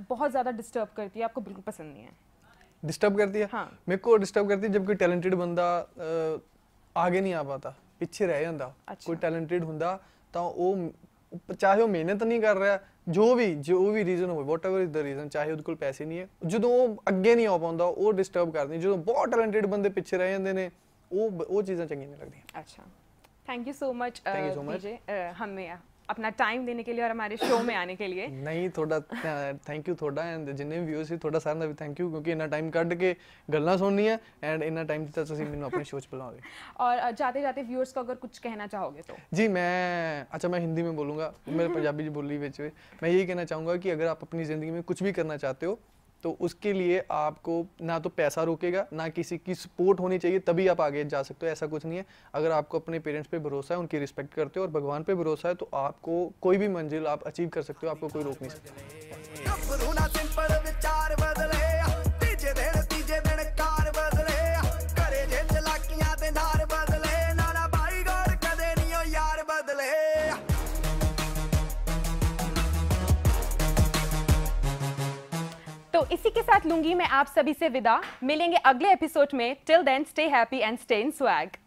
बहुत ज़्यादा डिस्टर्ब करती है आपको बिल्कुल पसंद नहीं है डिस्टर्ब करती है हाँ मेरे को डिस्टर्ब करती है जब कोई टैलेंटेड बंदा आगे नहीं आ पाता पीछे रह जाता अच्छा। कोई टैलेंटेड होंगे ਤਾਂ ਉਹ ਚਾਹੇ ਉਹ ਮਿਹਨਤ ਨਹੀਂ ਕਰ ਰਿਹਾ ਜੋ ਵੀ ਜੋ ਵੀ ਰੀਜ਼ਨ ਹੋਵੇ whatever is the reason ਚਾਹੇ ਉਹਦੇ ਕੋਲ ਪੈਸੇ ਨਹੀਂ ਹੈ ਜਦੋਂ ਉਹ ਅੱਗੇ ਨਹੀਂ ਆ ਪਾਉਂਦਾ ਉਹ ਡਿਸਟਰਬ ਕਰਦੀ ਜਦੋਂ ਬਹੁਤ ਟੈਲੈਂਟਡ ਬੰਦੇ ਪਿੱਛੇ ਰਹਿ ਜਾਂਦੇ ਨੇ ਉਹ ਉਹ ਚੀਜ਼ਾਂ ਚੰਗੀਆਂ ਨਹੀਂ ਲੱਗਦੀਆਂ ਅੱਛਾ ਥੈਂਕ ਯੂ ਸੋ ਮਚ ਜੀ ਹਮੇ अपना टाइम देने के लिए और हमारे शो में आने के लिए नहीं थोड़ा थैंक यू थोड़ा एंड जिन्ने भी व्यूअर्स ਸੀ थोड़ा सारा भी थैंक यू क्योंकि इतना टाइम काट के ਕੇ सुननी है एंड इतना टाइम दिया तो ਮੈਨੂੰ अपने शो 'ਚ ਬੁਲਾਓਗੇ और जाते जाते व्यूअर्स को अगर कुछ कहना चाहोगे तो जी मैं अच्छा मैं हिंदी में बोलूंगा मेरे पंजाबी जी बोली में मैं यही कहना चाहूंगा कि अगर आप अपनी ज़िंदगी में कुछ भी करना चाहते हो तो उसके लिए आपको ना तो पैसा रोकेगा ना किसी की सपोर्ट होनी चाहिए तभी आप आगे जा सकते हो ऐसा कुछ नहीं है अगर आपको अपने पेरेंट्स पे भरोसा है उनकी रिस्पेक्ट करते हो और भगवान पे भरोसा है तो आपको कोई भी मंजिल आप अचीव कर सकते हो आपको कोई रोक नहीं सकता इसी के साथ लूंगी मैं आप सभी से विदा मिलेंगे अगले एपिसोड में till then stay happy and stay in swag